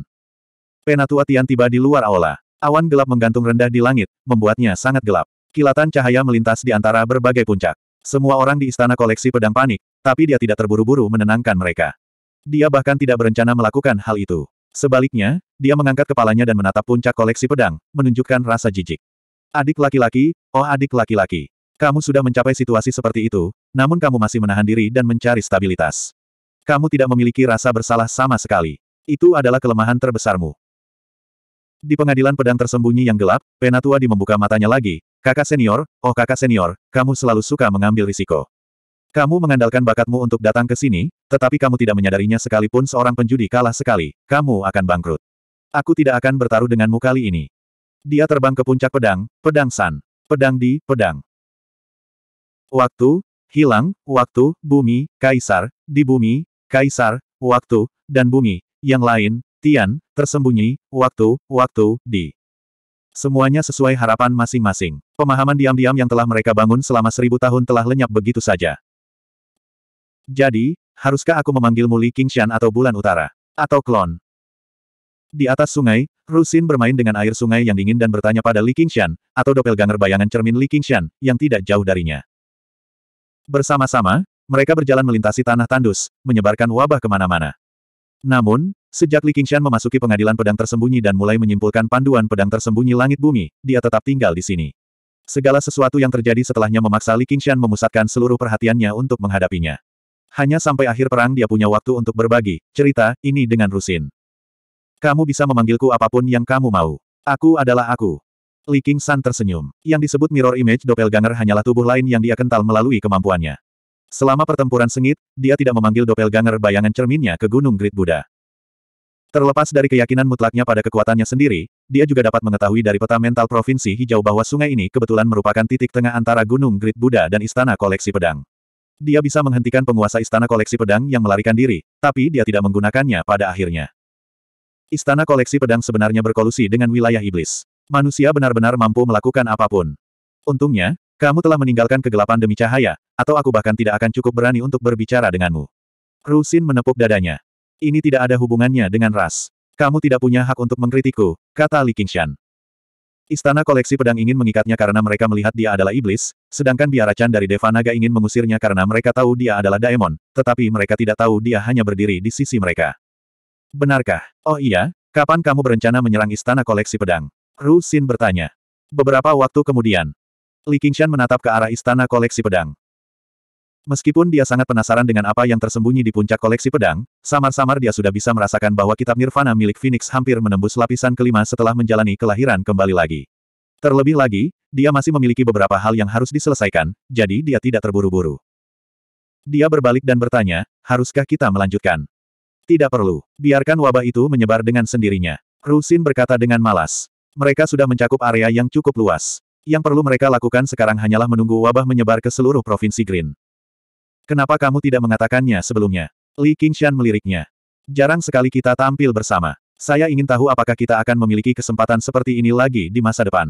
Penatua Tian tiba di luar aula. Awan gelap menggantung rendah di langit, membuatnya sangat gelap. Kilatan cahaya melintas di antara berbagai puncak. Semua orang di istana koleksi pedang panik, tapi dia tidak terburu-buru menenangkan mereka. Dia bahkan tidak berencana melakukan hal itu. Sebaliknya, dia mengangkat kepalanya dan menatap puncak koleksi pedang, menunjukkan rasa jijik. Adik laki-laki, oh adik laki-laki. Kamu sudah mencapai situasi seperti itu, namun kamu masih menahan diri dan mencari stabilitas. Kamu tidak memiliki rasa bersalah sama sekali. Itu adalah kelemahan terbesarmu. Di pengadilan pedang tersembunyi yang gelap, Penatua di membuka matanya lagi, Kakak senior, oh kakak senior, kamu selalu suka mengambil risiko. Kamu mengandalkan bakatmu untuk datang ke sini, tetapi kamu tidak menyadarinya sekalipun seorang penjudi kalah sekali, kamu akan bangkrut. Aku tidak akan bertaruh denganmu kali ini. Dia terbang ke puncak pedang, pedang san, pedang di, pedang. Waktu, hilang, waktu, bumi, kaisar, di bumi, kaisar, waktu, dan bumi, yang lain, tian, tersembunyi, waktu, waktu, di. Semuanya sesuai harapan masing-masing. Pemahaman diam-diam yang telah mereka bangun selama seribu tahun telah lenyap begitu saja. Jadi, haruskah aku memanggilmu Li Qingshan atau Bulan Utara? Atau klon? Di atas sungai, Rusin bermain dengan air sungai yang dingin dan bertanya pada Li Qingshan, atau doppelganger bayangan cermin Li Qingshan, yang tidak jauh darinya. Bersama-sama, mereka berjalan melintasi tanah tandus, menyebarkan wabah kemana-mana. Namun, Sejak Li Qingshan memasuki pengadilan pedang tersembunyi dan mulai menyimpulkan panduan pedang tersembunyi langit bumi, dia tetap tinggal di sini. Segala sesuatu yang terjadi setelahnya memaksa Li Qingshan memusatkan seluruh perhatiannya untuk menghadapinya. Hanya sampai akhir perang dia punya waktu untuk berbagi, cerita, ini dengan Rusin. Kamu bisa memanggilku apapun yang kamu mau. Aku adalah aku. Li Qingshan tersenyum. Yang disebut mirror image doppelganger hanyalah tubuh lain yang dia kental melalui kemampuannya. Selama pertempuran sengit, dia tidak memanggil doppelganger bayangan cerminnya ke Gunung Great Buddha. Terlepas dari keyakinan mutlaknya pada kekuatannya sendiri, dia juga dapat mengetahui dari peta mental Provinsi Hijau bahwa sungai ini kebetulan merupakan titik tengah antara Gunung Grid Buddha dan Istana Koleksi Pedang. Dia bisa menghentikan penguasa Istana Koleksi Pedang yang melarikan diri, tapi dia tidak menggunakannya pada akhirnya. Istana Koleksi Pedang sebenarnya berkolusi dengan wilayah iblis. Manusia benar-benar mampu melakukan apapun. Untungnya, kamu telah meninggalkan kegelapan demi cahaya, atau aku bahkan tidak akan cukup berani untuk berbicara denganmu. Rusin menepuk dadanya. Ini tidak ada hubungannya dengan ras. Kamu tidak punya hak untuk mengkritikku, kata Li Qingshan. Istana koleksi pedang ingin mengikatnya karena mereka melihat dia adalah iblis, sedangkan biara Chan dari Devanaga ingin mengusirnya karena mereka tahu dia adalah daemon, tetapi mereka tidak tahu dia hanya berdiri di sisi mereka. Benarkah? Oh iya, kapan kamu berencana menyerang istana koleksi pedang? Ru Xin bertanya. Beberapa waktu kemudian, Li Qingshan menatap ke arah istana koleksi pedang. Meskipun dia sangat penasaran dengan apa yang tersembunyi di puncak koleksi pedang, samar-samar dia sudah bisa merasakan bahwa kitab Nirvana milik Phoenix hampir menembus lapisan kelima setelah menjalani kelahiran kembali lagi. Terlebih lagi, dia masih memiliki beberapa hal yang harus diselesaikan, jadi dia tidak terburu-buru. Dia berbalik dan bertanya, haruskah kita melanjutkan? Tidak perlu. Biarkan wabah itu menyebar dengan sendirinya. Rusin berkata dengan malas. Mereka sudah mencakup area yang cukup luas. Yang perlu mereka lakukan sekarang hanyalah menunggu wabah menyebar ke seluruh Provinsi Green. Kenapa kamu tidak mengatakannya sebelumnya? Li Qingshan meliriknya. Jarang sekali kita tampil bersama. Saya ingin tahu apakah kita akan memiliki kesempatan seperti ini lagi di masa depan.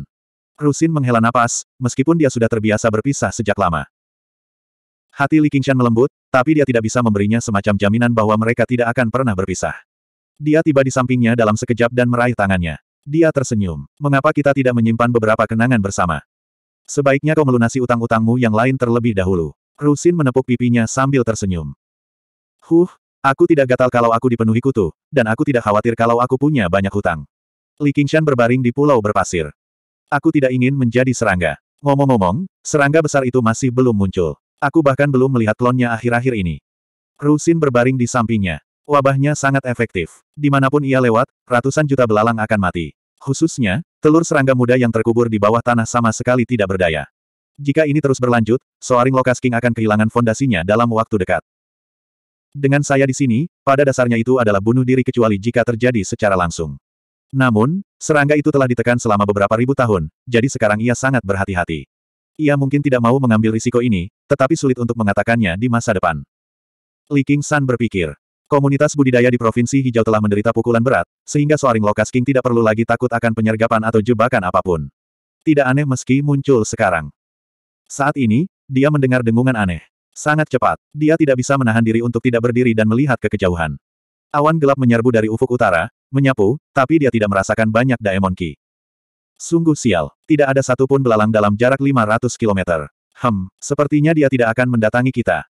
Rusin menghela napas, meskipun dia sudah terbiasa berpisah sejak lama. Hati Li Qingshan melembut, tapi dia tidak bisa memberinya semacam jaminan bahwa mereka tidak akan pernah berpisah. Dia tiba di sampingnya dalam sekejap dan meraih tangannya. Dia tersenyum. Mengapa kita tidak menyimpan beberapa kenangan bersama? Sebaiknya kau melunasi utang-utangmu yang lain terlebih dahulu. Rusin menepuk pipinya sambil tersenyum. Huh, aku tidak gatal kalau aku dipenuhi kutu, dan aku tidak khawatir kalau aku punya banyak hutang. Li Qingshan berbaring di pulau berpasir. Aku tidak ingin menjadi serangga. Ngomong-ngomong, serangga besar itu masih belum muncul. Aku bahkan belum melihat klonnya akhir-akhir ini. Rusin berbaring di sampingnya. Wabahnya sangat efektif. Dimanapun ia lewat, ratusan juta belalang akan mati. Khususnya, telur serangga muda yang terkubur di bawah tanah sama sekali tidak berdaya. Jika ini terus berlanjut, Soaring Lokas King akan kehilangan fondasinya dalam waktu dekat. Dengan saya di sini, pada dasarnya itu adalah bunuh diri kecuali jika terjadi secara langsung. Namun, serangga itu telah ditekan selama beberapa ribu tahun, jadi sekarang ia sangat berhati-hati. Ia mungkin tidak mau mengambil risiko ini, tetapi sulit untuk mengatakannya di masa depan. Li King San berpikir, komunitas budidaya di Provinsi Hijau telah menderita pukulan berat, sehingga Soaring Lokas King tidak perlu lagi takut akan penyergapan atau jebakan apapun. Tidak aneh meski muncul sekarang. Saat ini, dia mendengar dengungan aneh. Sangat cepat, dia tidak bisa menahan diri untuk tidak berdiri dan melihat ke kejauhan. Awan gelap menyerbu dari ufuk utara, menyapu, tapi dia tidak merasakan banyak Daemon Ki. Sungguh sial, tidak ada satupun belalang dalam jarak 500 km. Hem, sepertinya dia tidak akan mendatangi kita.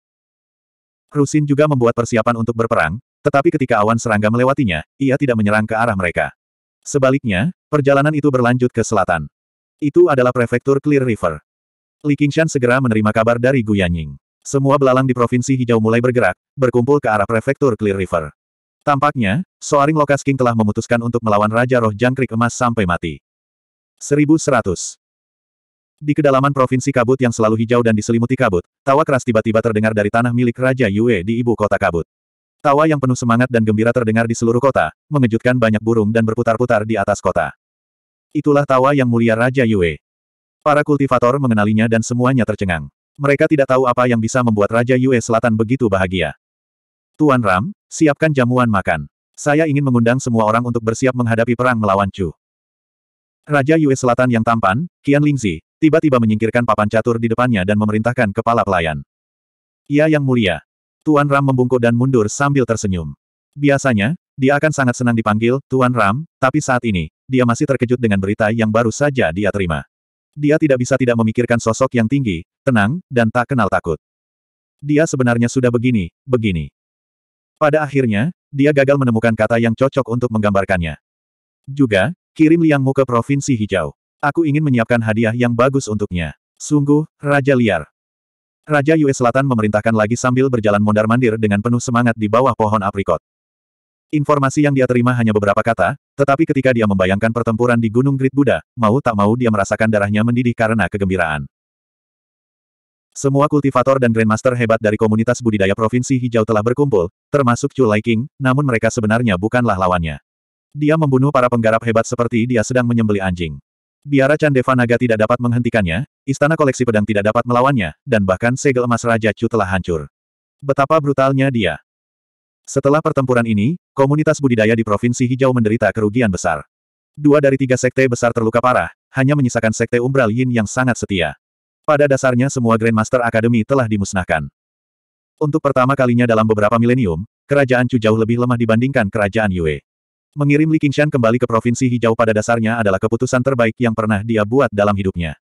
Rusin juga membuat persiapan untuk berperang, tetapi ketika awan serangga melewatinya, ia tidak menyerang ke arah mereka. Sebaliknya, perjalanan itu berlanjut ke selatan. Itu adalah prefektur Clear River. Li Qingshan segera menerima kabar dari Gu Yanying. Semua belalang di Provinsi Hijau mulai bergerak, berkumpul ke arah prefektur Clear River. Tampaknya, Soaring Lokas King telah memutuskan untuk melawan Raja Roh Jangkrik Emas sampai mati. 1100 Di kedalaman Provinsi Kabut yang selalu hijau dan diselimuti kabut, tawa keras tiba-tiba terdengar dari tanah milik Raja Yue di ibu kota kabut. Tawa yang penuh semangat dan gembira terdengar di seluruh kota, mengejutkan banyak burung dan berputar-putar di atas kota. Itulah tawa yang mulia Raja Yue. Para kultivator mengenalinya dan semuanya tercengang. Mereka tidak tahu apa yang bisa membuat Raja Yue Selatan begitu bahagia. Tuan Ram, siapkan jamuan makan. Saya ingin mengundang semua orang untuk bersiap menghadapi perang melawan Chu. Raja Yue Selatan yang tampan, Qian Lingzi, tiba-tiba menyingkirkan papan catur di depannya dan memerintahkan kepala pelayan. Ia yang mulia. Tuan Ram membungkuk dan mundur sambil tersenyum. Biasanya, dia akan sangat senang dipanggil, Tuan Ram, tapi saat ini, dia masih terkejut dengan berita yang baru saja dia terima. Dia tidak bisa tidak memikirkan sosok yang tinggi, tenang, dan tak kenal takut. Dia sebenarnya sudah begini, begini. Pada akhirnya, dia gagal menemukan kata yang cocok untuk menggambarkannya. Juga, kirim liangmu ke Provinsi Hijau. Aku ingin menyiapkan hadiah yang bagus untuknya. Sungguh, Raja Liar. Raja US Selatan memerintahkan lagi sambil berjalan mondar-mandir dengan penuh semangat di bawah pohon aprikot. Informasi yang dia terima hanya beberapa kata, tetapi ketika dia membayangkan pertempuran di Gunung Grid Buddha, mau tak mau dia merasakan darahnya mendidih karena kegembiraan. Semua kultivator dan grandmaster hebat dari komunitas budidaya Provinsi Hijau telah berkumpul, termasuk Chu Lai King, namun mereka sebenarnya bukanlah lawannya. Dia membunuh para penggarap hebat seperti dia sedang menyembeli anjing. Biara Candeva Naga tidak dapat menghentikannya, istana koleksi pedang tidak dapat melawannya, dan bahkan segel emas Raja Chu telah hancur. Betapa brutalnya dia. Setelah pertempuran ini, komunitas budidaya di Provinsi Hijau menderita kerugian besar. Dua dari tiga sekte besar terluka parah, hanya menyisakan sekte Umbral Yin yang sangat setia. Pada dasarnya semua Grandmaster Academy telah dimusnahkan. Untuk pertama kalinya dalam beberapa milenium, kerajaan Chu jauh lebih lemah dibandingkan kerajaan Yue. Mengirim Li Qingshan kembali ke Provinsi Hijau pada dasarnya adalah keputusan terbaik yang pernah dia buat dalam hidupnya.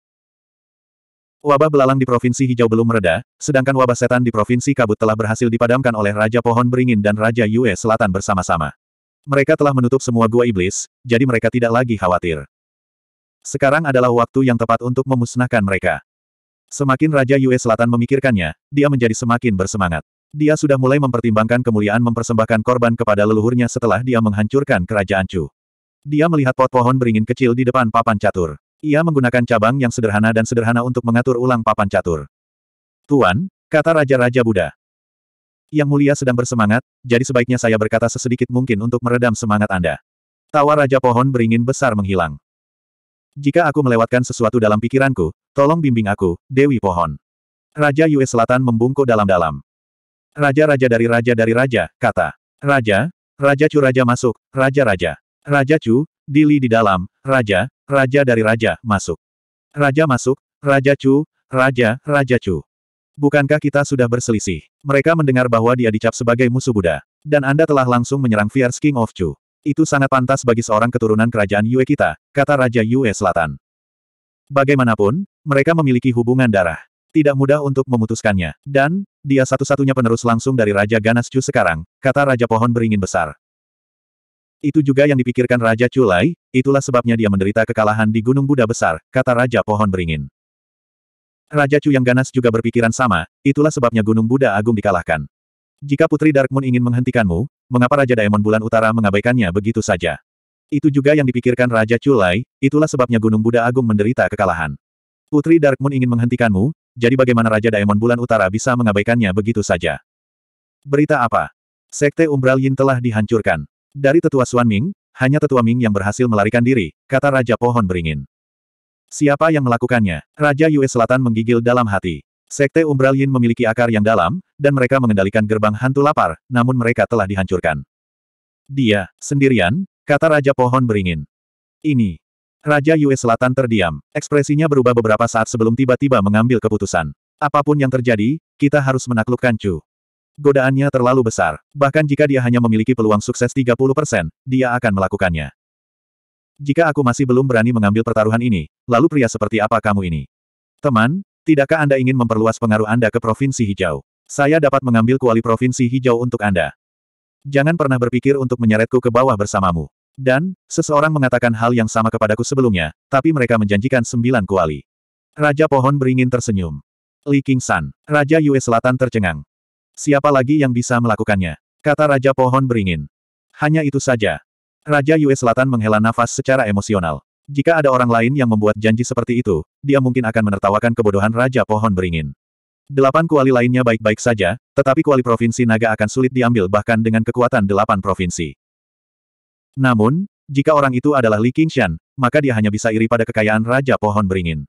Wabah belalang di Provinsi Hijau belum mereda, sedangkan wabah setan di Provinsi Kabut telah berhasil dipadamkan oleh Raja Pohon Beringin dan Raja Yue Selatan bersama-sama. Mereka telah menutup semua gua iblis, jadi mereka tidak lagi khawatir. Sekarang adalah waktu yang tepat untuk memusnahkan mereka. Semakin Raja Yue Selatan memikirkannya, dia menjadi semakin bersemangat. Dia sudah mulai mempertimbangkan kemuliaan mempersembahkan korban kepada leluhurnya setelah dia menghancurkan kerajaan Chu. Dia melihat pot pohon beringin kecil di depan papan catur. Ia menggunakan cabang yang sederhana dan sederhana untuk mengatur ulang papan catur. Tuan, kata Raja-Raja Buddha. Yang mulia sedang bersemangat, jadi sebaiknya saya berkata sesedikit mungkin untuk meredam semangat Anda. Tawa Raja Pohon beringin besar menghilang. Jika aku melewatkan sesuatu dalam pikiranku, tolong bimbing aku, Dewi Pohon. Raja Yue Selatan membungkuk dalam-dalam. Raja-raja dari raja dari raja, kata. Raja, Raja Chu Raja masuk, Raja Raja. Raja Chu, Dili di dalam, Raja, raja dari raja, masuk. Raja masuk, Raja Chu, Raja, Raja Chu. Bukankah kita sudah berselisih? Mereka mendengar bahwa dia dicap sebagai musuh Buddha. Dan Anda telah langsung menyerang Fierce King of Chu. Itu sangat pantas bagi seorang keturunan kerajaan Yue kita, kata Raja Yue Selatan. Bagaimanapun, mereka memiliki hubungan darah. Tidak mudah untuk memutuskannya. Dan, dia satu-satunya penerus langsung dari Raja Ganas Chu sekarang, kata Raja Pohon Beringin Besar. Itu juga yang dipikirkan Raja Culai, itulah sebabnya dia menderita kekalahan di Gunung Buddha Besar, kata Raja Pohon Beringin. Raja Chu yang ganas juga berpikiran sama, itulah sebabnya Gunung Buddha Agung dikalahkan. Jika Putri Darkmoon ingin menghentikanmu, mengapa Raja Daemon Bulan Utara mengabaikannya begitu saja? Itu juga yang dipikirkan Raja Culai, itulah sebabnya Gunung Buddha Agung menderita kekalahan. Putri Darkmoon ingin menghentikanmu, jadi bagaimana Raja Daemon Bulan Utara bisa mengabaikannya begitu saja? Berita apa? Sekte Umbral Yin telah dihancurkan. Dari tetua Suan Ming, hanya tetua Ming yang berhasil melarikan diri, kata Raja Pohon Beringin. Siapa yang melakukannya? Raja Yue Selatan menggigil dalam hati. Sekte Umbral Yin memiliki akar yang dalam, dan mereka mengendalikan gerbang hantu lapar, namun mereka telah dihancurkan. Dia, sendirian, kata Raja Pohon Beringin. Ini. Raja Yue Selatan terdiam, ekspresinya berubah beberapa saat sebelum tiba-tiba mengambil keputusan. Apapun yang terjadi, kita harus menaklukkan Chu. Godaannya terlalu besar. Bahkan jika dia hanya memiliki peluang sukses 30%, dia akan melakukannya. Jika aku masih belum berani mengambil pertaruhan ini, lalu pria seperti apa kamu ini? Teman, tidakkah Anda ingin memperluas pengaruh Anda ke Provinsi Hijau? Saya dapat mengambil kuali Provinsi Hijau untuk Anda. Jangan pernah berpikir untuk menyeretku ke bawah bersamamu. Dan, seseorang mengatakan hal yang sama kepadaku sebelumnya, tapi mereka menjanjikan sembilan kuali. Raja Pohon beringin tersenyum. Li King San, Raja Yue Selatan tercengang. Siapa lagi yang bisa melakukannya? Kata Raja Pohon beringin. Hanya itu saja. Raja Yue Selatan menghela nafas secara emosional. Jika ada orang lain yang membuat janji seperti itu, dia mungkin akan menertawakan kebodohan Raja Pohon beringin. Delapan kuali lainnya baik-baik saja, tetapi kuali provinsi naga akan sulit diambil bahkan dengan kekuatan delapan provinsi. Namun, jika orang itu adalah Li Qingshan, maka dia hanya bisa iri pada kekayaan Raja Pohon Beringin.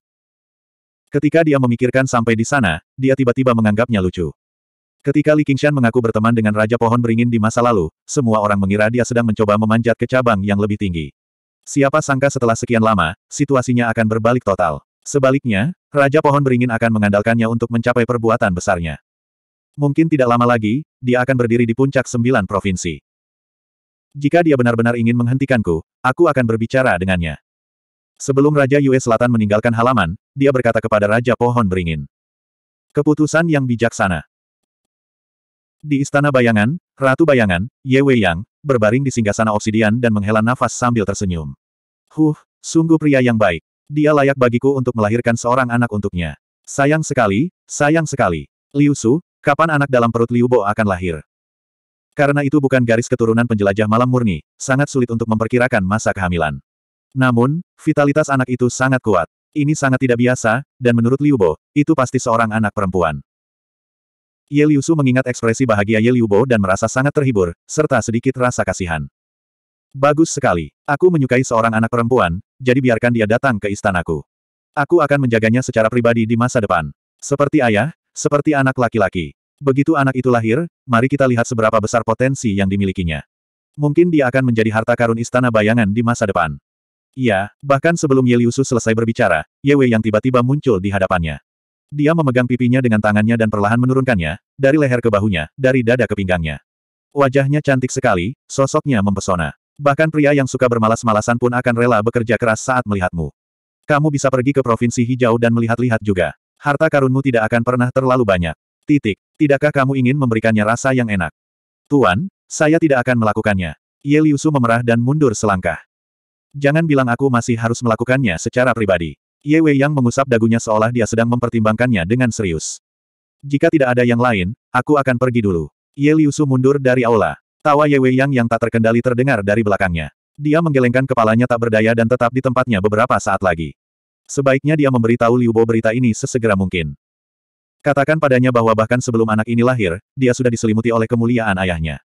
Ketika dia memikirkan sampai di sana, dia tiba-tiba menganggapnya lucu. Ketika Li Qingshan mengaku berteman dengan Raja Pohon Beringin di masa lalu, semua orang mengira dia sedang mencoba memanjat ke cabang yang lebih tinggi. Siapa sangka setelah sekian lama, situasinya akan berbalik total. Sebaliknya, Raja Pohon Beringin akan mengandalkannya untuk mencapai perbuatan besarnya. Mungkin tidak lama lagi, dia akan berdiri di puncak sembilan provinsi. Jika dia benar-benar ingin menghentikanku, aku akan berbicara dengannya. Sebelum Raja Yue Selatan meninggalkan halaman, dia berkata kepada Raja Pohon Beringin. Keputusan yang bijaksana. Di Istana Bayangan, Ratu Bayangan, Ye Wei Yang, berbaring di singgasana obsidian dan menghela nafas sambil tersenyum. Huh, sungguh pria yang baik. Dia layak bagiku untuk melahirkan seorang anak untuknya. Sayang sekali, sayang sekali. Liu Su, kapan anak dalam perut Liu Bo akan lahir? Karena itu bukan garis keturunan penjelajah malam murni, sangat sulit untuk memperkirakan masa kehamilan. Namun, vitalitas anak itu sangat kuat. Ini sangat tidak biasa, dan menurut Liu Bo, itu pasti seorang anak perempuan. Ye Liu Su mengingat ekspresi bahagia Ye Liu Bo dan merasa sangat terhibur, serta sedikit rasa kasihan. Bagus sekali. Aku menyukai seorang anak perempuan, jadi biarkan dia datang ke istanaku. Aku akan menjaganya secara pribadi di masa depan. Seperti ayah, seperti anak laki-laki. Begitu anak itu lahir, mari kita lihat seberapa besar potensi yang dimilikinya. Mungkin dia akan menjadi harta karun istana bayangan di masa depan. Iya, bahkan sebelum Yeliusu selesai berbicara, Yewe yang tiba-tiba muncul di hadapannya. Dia memegang pipinya dengan tangannya dan perlahan menurunkannya, dari leher ke bahunya, dari dada ke pinggangnya. Wajahnya cantik sekali, sosoknya mempesona. Bahkan pria yang suka bermalas-malasan pun akan rela bekerja keras saat melihatmu. Kamu bisa pergi ke Provinsi Hijau dan melihat-lihat juga. Harta karunmu tidak akan pernah terlalu banyak. Titik. Tidakkah kamu ingin memberikannya rasa yang enak? Tuan, saya tidak akan melakukannya. Ye Liusu memerah dan mundur selangkah. Jangan bilang aku masih harus melakukannya secara pribadi. Ye Wei Yang mengusap dagunya seolah dia sedang mempertimbangkannya dengan serius. Jika tidak ada yang lain, aku akan pergi dulu. Ye Liu mundur dari aula. Tawa Ye Wei Yang yang tak terkendali terdengar dari belakangnya. Dia menggelengkan kepalanya tak berdaya dan tetap di tempatnya beberapa saat lagi. Sebaiknya dia memberitahu Liu Bo berita ini sesegera mungkin. Katakan padanya bahwa bahkan sebelum anak ini lahir, dia sudah diselimuti oleh kemuliaan ayahnya.